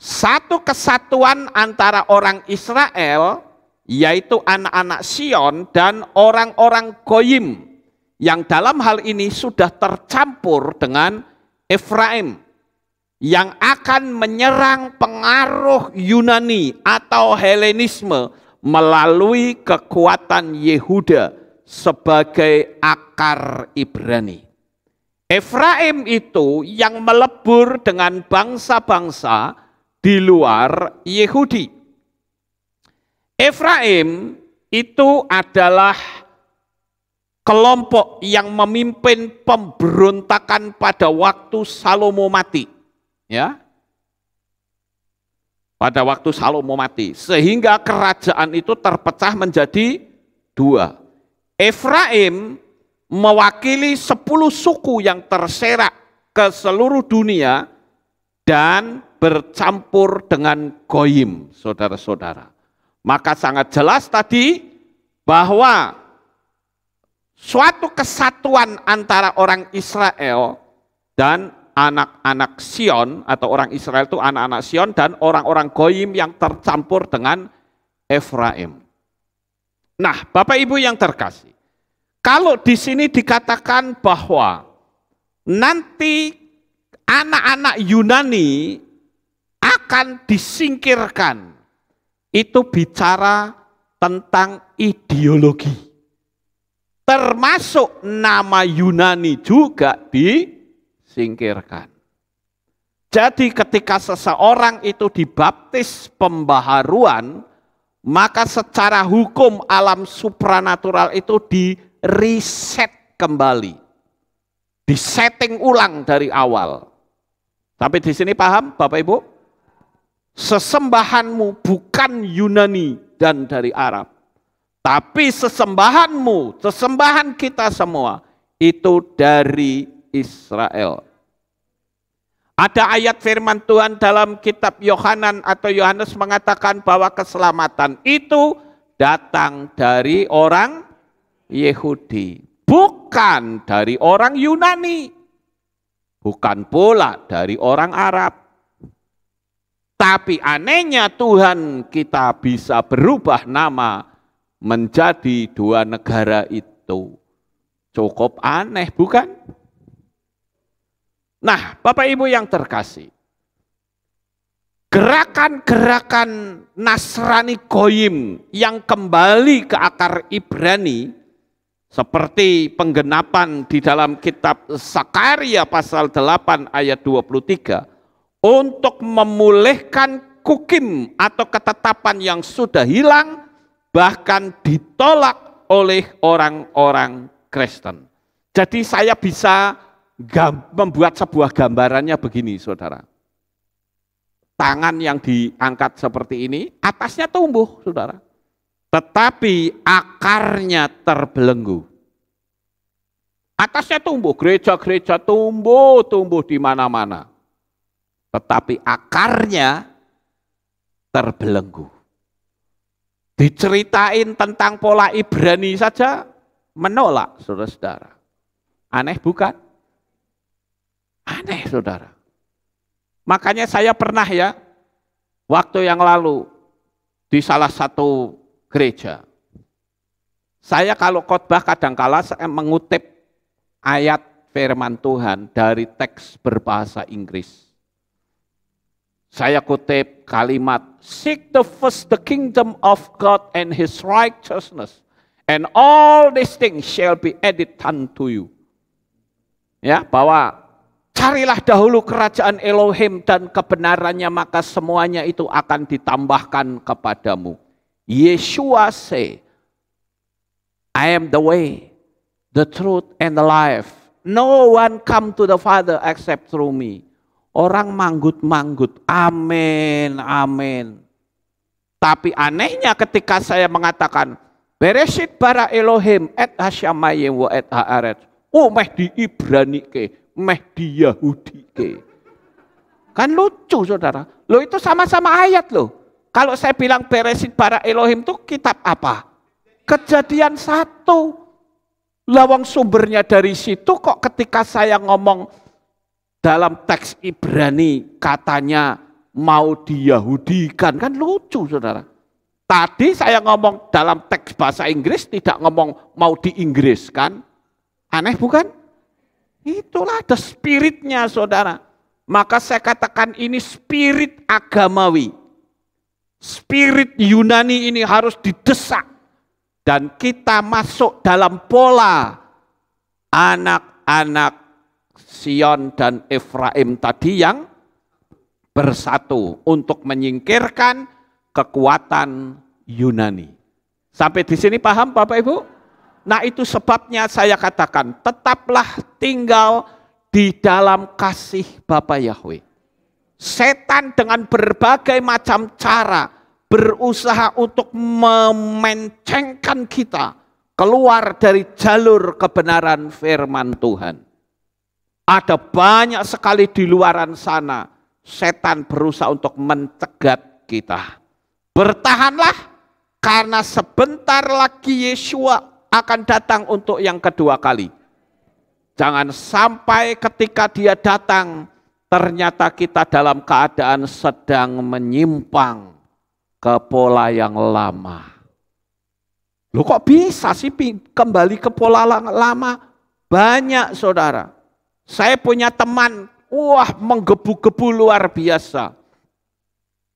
A: satu kesatuan antara orang Israel, yaitu anak-anak Sion dan orang-orang Goyim, yang dalam hal ini sudah tercampur dengan Efraim yang akan menyerang pengaruh Yunani atau Helenisme melalui kekuatan Yehuda sebagai akar Ibrani. Efraim itu yang melebur dengan bangsa-bangsa di luar Yehudi. Efraim itu adalah kelompok yang memimpin pemberontakan pada waktu Salomo mati ya pada waktu Salomo mati sehingga kerajaan itu terpecah menjadi dua Efraim mewakili sepuluh suku yang terserak ke seluruh dunia dan bercampur dengan goyim, saudara-saudara. Maka sangat jelas tadi bahwa suatu kesatuan antara orang Israel dan anak-anak Sion atau orang Israel itu anak-anak Sion dan orang-orang Goyim yang tercampur dengan Efraim. Nah, Bapak Ibu yang terkasih, kalau di sini dikatakan bahwa nanti anak-anak Yunani akan disingkirkan, itu bicara tentang ideologi. Termasuk nama Yunani juga di singkirkan. Jadi ketika seseorang itu dibaptis pembaharuan, maka secara hukum alam supranatural itu di reset kembali. Disetting ulang dari awal. Tapi di sini paham Bapak Ibu? Sesembahanmu bukan Yunani dan dari Arab. Tapi sesembahanmu, sesembahan kita semua itu dari Israel. Ada ayat firman Tuhan dalam kitab Yohanan atau Yohanes mengatakan bahwa keselamatan itu datang dari orang Yahudi, bukan dari orang Yunani, bukan pula dari orang Arab. Tapi anehnya Tuhan kita bisa berubah nama menjadi dua negara itu. Cukup aneh bukan? Nah, Bapak Ibu yang terkasih, gerakan-gerakan Nasrani Goyim yang kembali ke akar Ibrani, seperti penggenapan di dalam kitab Sakaria pasal 8 ayat 23, untuk memulihkan kukim atau ketetapan yang sudah hilang, bahkan ditolak oleh orang-orang Kristen. Jadi saya bisa membuat sebuah gambarannya begini, saudara. Tangan yang diangkat seperti ini, atasnya tumbuh, saudara. Tetapi akarnya terbelenggu. Atasnya tumbuh, gereja-gereja tumbuh, tumbuh di mana-mana. Tetapi akarnya terbelenggu. Diceritain tentang pola Ibrani saja menolak, saudara-saudara. Aneh bukan? Aneh saudara. Makanya saya pernah ya, waktu yang lalu di salah satu gereja. Saya kalau khotbah kadangkala saya eh, mengutip ayat firman Tuhan dari teks berbahasa Inggris. Saya kutip kalimat, Seek the first the kingdom of God and his righteousness, and all these things shall be added unto you. Ya, bahwa Carilah dahulu kerajaan Elohim dan kebenarannya maka semuanya itu akan ditambahkan kepadamu. Yeshua say, I am the way, the truth and the life. No one come to the Father except through me. Orang manggut-manggut, amin, amin. Tapi anehnya ketika saya mengatakan, Beresit bara Elohim et hasyamayim wa et haaret. Oh meh Ibrani ke meh di Yahudi ke. Kan lucu saudara. Lo itu sama-sama ayat loh. Kalau saya bilang beresin para Elohim itu kitab apa? Kejadian satu. Lawang sumbernya dari situ kok ketika saya ngomong dalam teks Ibrani katanya mau diyahudikan. Kan lucu saudara. Tadi saya ngomong dalam teks bahasa Inggris tidak ngomong mau di Inggris kan. Aneh bukan? Itulah ada spiritnya saudara. Maka saya katakan ini spirit agamawi. Spirit Yunani ini harus didesak. Dan kita masuk dalam pola anak-anak Sion dan Efraim tadi yang bersatu untuk menyingkirkan kekuatan Yunani. Sampai di sini paham Bapak Ibu? Nah itu sebabnya saya katakan, tetaplah tinggal di dalam kasih Bapa Yahweh. Setan dengan berbagai macam cara berusaha untuk memencengkan kita keluar dari jalur kebenaran firman Tuhan. Ada banyak sekali di luaran sana setan berusaha untuk mencegat kita. Bertahanlah karena sebentar lagi Yesua akan datang untuk yang kedua kali. Jangan sampai ketika dia datang, ternyata kita dalam keadaan sedang menyimpang ke pola yang lama. Lu kok bisa sih kembali ke pola lama? Banyak saudara. Saya punya teman, wah menggebu-gebu luar biasa.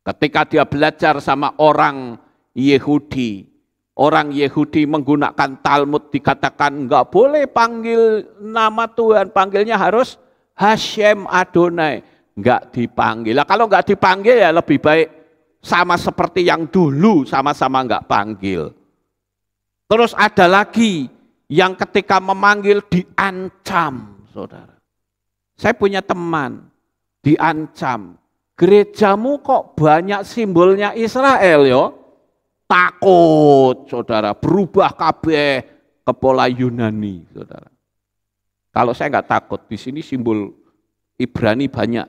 A: Ketika dia belajar sama orang Yahudi, orang Yahudi menggunakan Talmud dikatakan nggak boleh panggil nama Tuhan, panggilnya harus Hashem Adonai. Nggak dipanggil. Lah, kalau nggak dipanggil ya lebih baik sama seperti yang dulu sama-sama nggak panggil. Terus ada lagi yang ketika memanggil diancam, saudara. Saya punya teman diancam. Gerejamu kok banyak simbolnya Israel yo? takut, saudara, berubah kabeh ke pola Yunani, saudara. Kalau saya nggak takut, di sini simbol Ibrani banyak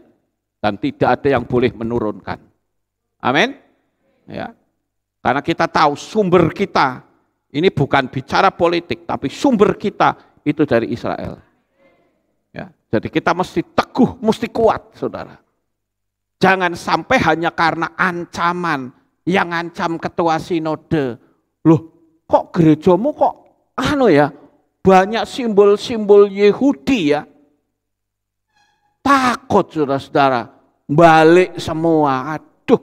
A: dan tidak ada yang boleh menurunkan. Amin. Ya. Karena kita tahu sumber kita ini bukan bicara politik, tapi sumber kita itu dari Israel. Ya. Jadi kita mesti teguh, mesti kuat, saudara. Jangan sampai hanya karena ancaman, yang ancam ketua sinode. Loh, kok gerejamu kok anu ya, banyak simbol-simbol Yahudi ya. Takut saudara-saudara, balik semua. Aduh,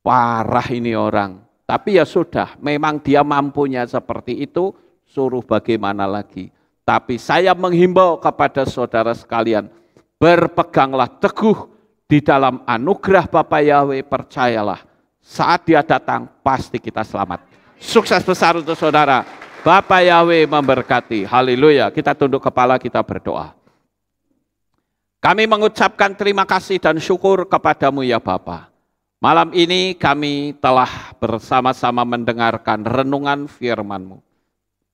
A: parah ini orang. Tapi ya sudah, memang dia mampunya seperti itu, suruh bagaimana lagi. Tapi saya menghimbau kepada saudara sekalian, berpeganglah teguh di dalam anugerah Bapa Yahweh, percayalah saat dia datang, pasti kita selamat. Sukses besar untuk saudara. Bapak Yahweh memberkati. Haleluya. Kita tunduk kepala, kita berdoa. Kami mengucapkan terima kasih dan syukur kepadamu ya Bapa. Malam ini kami telah bersama-sama mendengarkan renungan firman-Mu.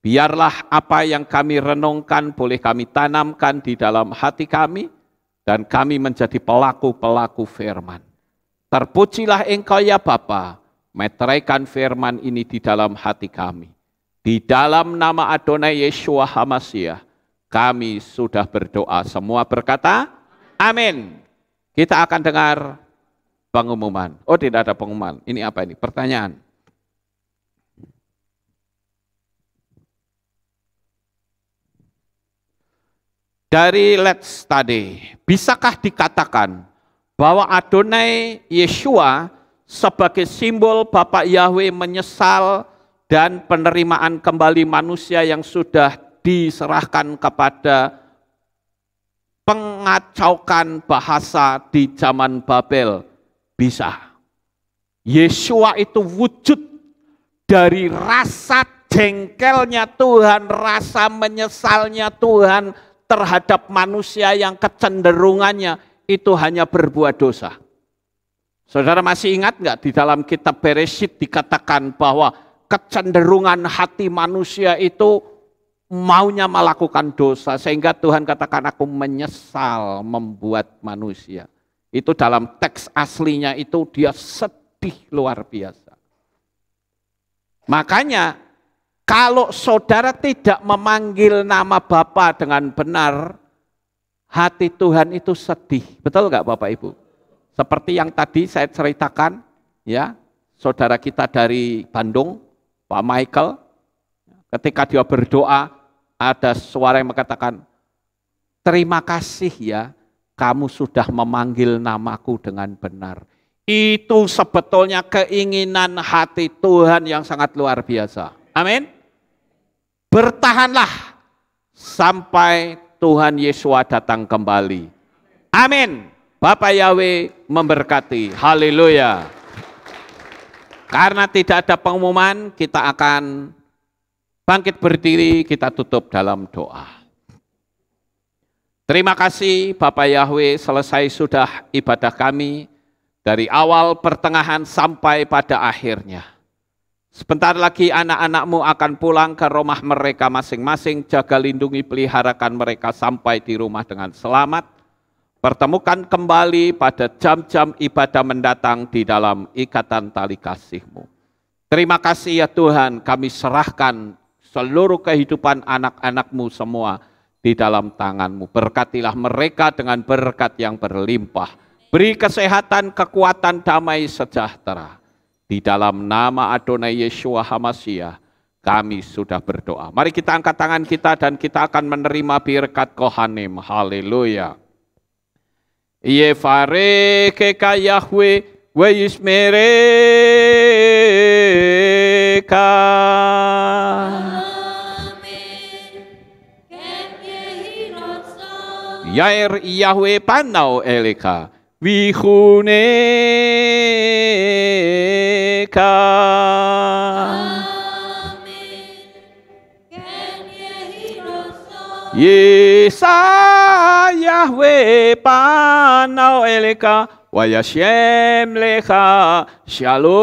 A: Biarlah apa yang kami renungkan boleh kami tanamkan di dalam hati kami dan kami menjadi pelaku-pelaku firman. Terpujilah engkau ya Bapa, meteraikan firman ini di dalam hati kami. Di dalam nama Adonai Yeshua HaMasiah, kami sudah berdoa. Semua berkata, amin. Kita akan dengar pengumuman. Oh tidak ada pengumuman. Ini apa ini? Pertanyaan. Dari let's study, bisakah dikatakan bahwa Adonai Yeshua sebagai simbol Bapak Yahweh menyesal dan penerimaan kembali manusia yang sudah diserahkan kepada pengacaukan bahasa di zaman Babel bisa. Yeshua itu wujud dari rasa jengkelnya Tuhan, rasa menyesalnya Tuhan terhadap manusia yang kecenderungannya itu hanya berbuat dosa. Saudara masih ingat nggak di dalam kitab Bereshit dikatakan bahwa kecenderungan hati manusia itu maunya melakukan dosa sehingga Tuhan katakan aku menyesal membuat manusia. Itu dalam teks aslinya itu dia sedih luar biasa. Makanya kalau saudara tidak memanggil nama Bapa dengan benar, hati Tuhan itu sedih. Betul nggak Bapak Ibu? Seperti yang tadi saya ceritakan, ya saudara kita dari Bandung, Pak Michael, ketika dia berdoa, ada suara yang mengatakan, terima kasih ya, kamu sudah memanggil namaku dengan benar. Itu sebetulnya keinginan hati Tuhan yang sangat luar biasa. Amin. Bertahanlah sampai Tuhan Yesus datang kembali. Amin. Bapak Yahweh memberkati. Haleluya. Karena tidak ada pengumuman, kita akan bangkit berdiri, kita tutup dalam doa. Terima kasih Bapak Yahweh selesai sudah ibadah kami dari awal pertengahan sampai pada akhirnya. Sebentar lagi anak-anakmu akan pulang ke rumah mereka masing-masing, jaga lindungi peliharakan mereka sampai di rumah dengan selamat. Pertemukan kembali pada jam-jam ibadah mendatang di dalam ikatan tali kasihmu. Terima kasih ya Tuhan, kami serahkan seluruh kehidupan anak-anakmu semua di dalam tanganmu. Berkatilah mereka dengan berkat yang berlimpah. Beri kesehatan, kekuatan, damai, sejahtera di dalam nama Adonai Yeshua Hamasiah, kami sudah berdoa. Mari kita angkat tangan kita dan kita akan menerima birkat Kohanim. Haleluya. Yefare keka Yahweh we yismereka. Yair Yahweh panau eleka. Wihune mereka. Yesa Yahweh panau eleka Wayashem lecha shalom.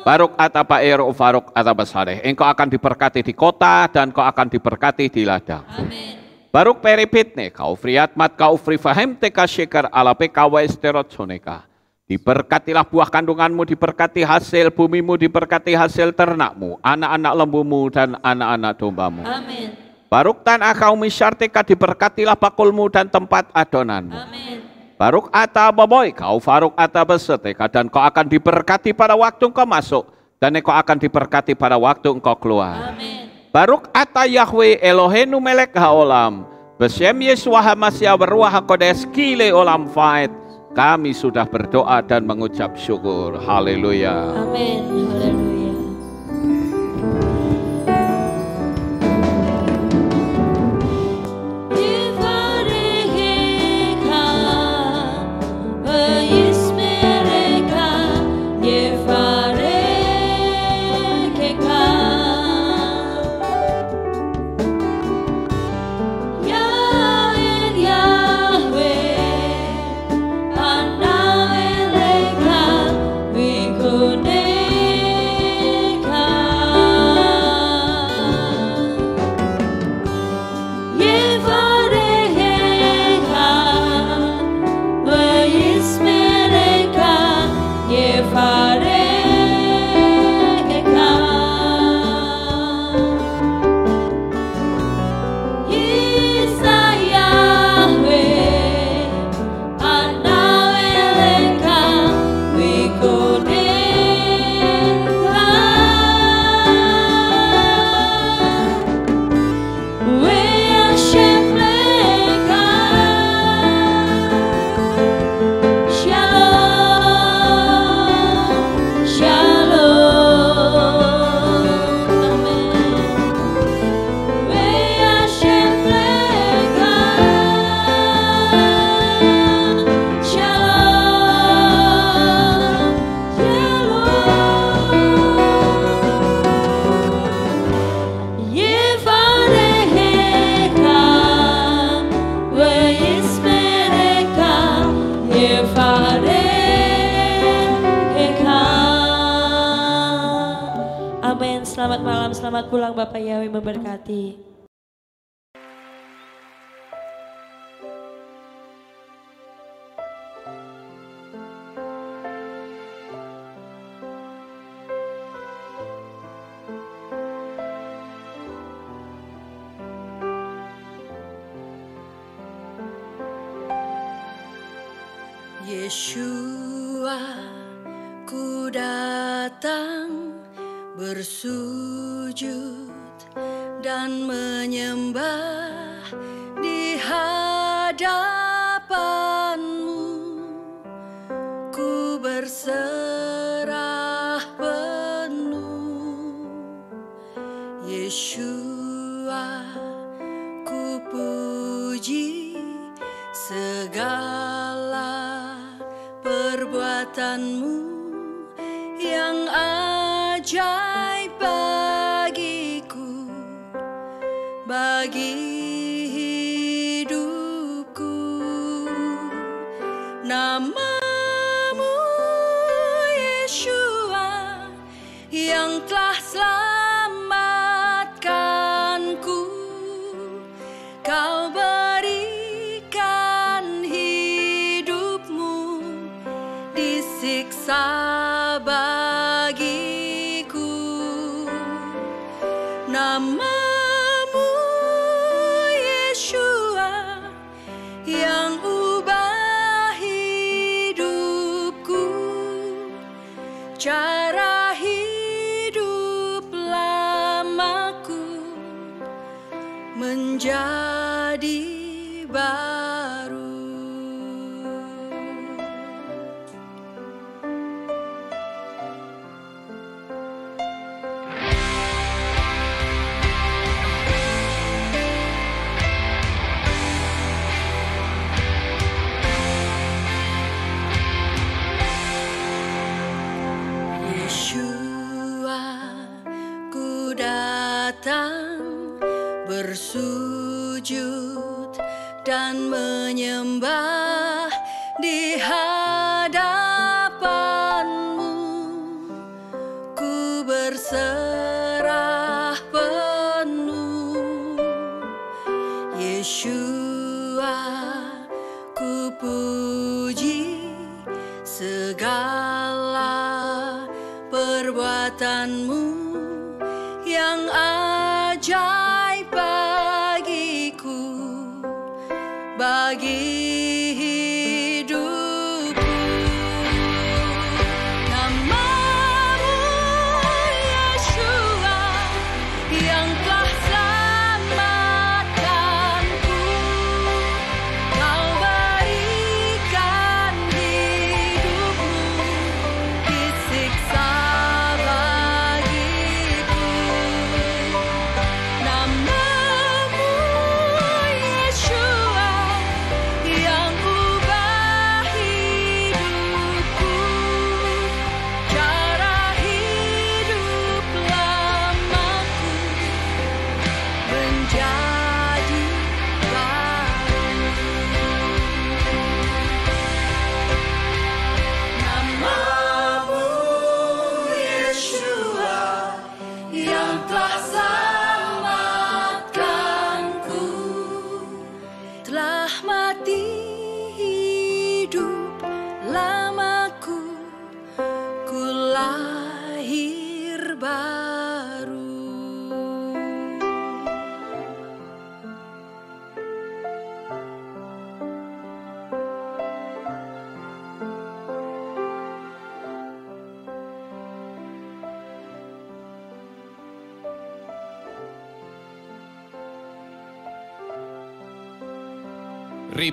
A: Barok atapa er farok atapa saleh. Engkau akan diberkati di kota dan kau akan diberkati di ladang. Amin. Baruk peripitne, kau kaufriatmat kau frifahem, teka syekar alape esterot sterotsoneka. Diberkatilah buah kandunganmu, diberkati hasil bumimu, diberkati hasil ternakmu, anak-anak lembumu dan anak-anak dombamu. Amin. Baruk tan akau misyartika diberkatilah bakulmu dan tempat adonanmu. Amin. Baruk ata baboy, kau faruk ata beseteka dan kau akan diberkati pada waktu engkau masuk dan engkau akan diberkati pada waktu engkau keluar. Amin. Baruk ata Yahweh Elohenu melek haolam. Besem Yesua Hamasya beruah kodes kile olam faed Kami sudah berdoa dan mengucap syukur. Haleluya.
B: Amin. Haleluya. memberkati.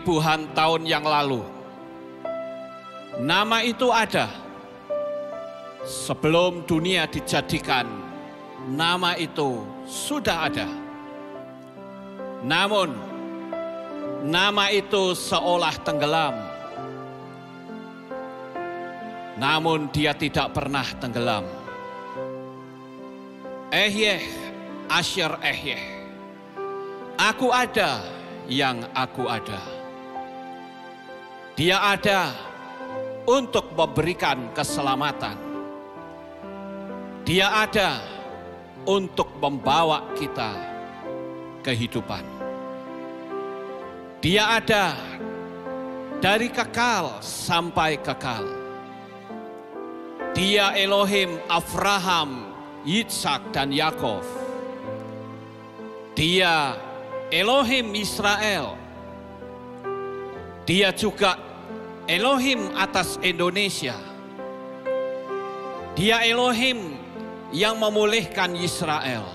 A: ribuan tahun yang lalu. Nama itu ada sebelum dunia dijadikan. Nama itu sudah ada. Namun, nama itu seolah tenggelam. Namun dia tidak pernah tenggelam. Ehyeh, Asher Ehyeh. Aku ada yang aku ada. Dia ada untuk memberikan keselamatan. Dia ada untuk membawa kita kehidupan. Dia ada dari kekal sampai kekal. Dia Elohim Abraham, Yitzhak dan Yakov. Dia Elohim Israel. Dia juga Elohim atas Indonesia. Dia Elohim yang memulihkan Israel.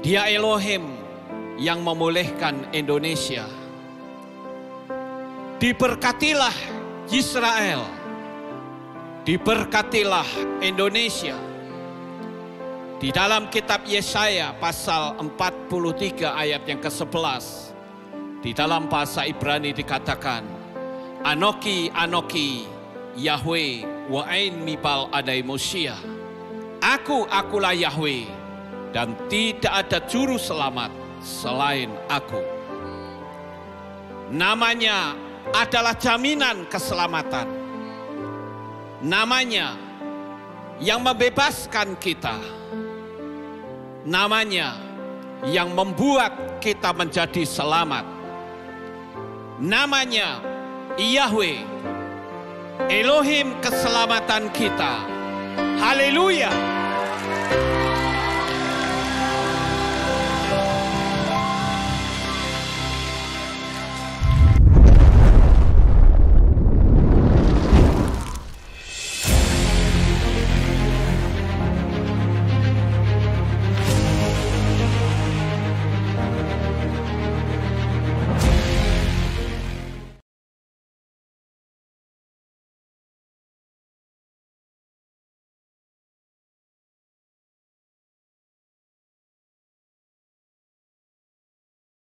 A: Dia Elohim yang memulihkan Indonesia. Diberkatilah Israel. Diberkatilah Indonesia. Di dalam kitab Yesaya pasal 43 ayat yang ke-11. Di dalam bahasa Ibrani dikatakan, Anoki Anoki Yahweh wain mipal adai Mosia. Aku akulah Yahweh dan tidak ada juru selamat selain aku. Namanya adalah jaminan keselamatan. Namanya yang membebaskan kita. Namanya yang membuat kita menjadi selamat. Namanya Yahweh, Elohim keselamatan kita. Haleluya!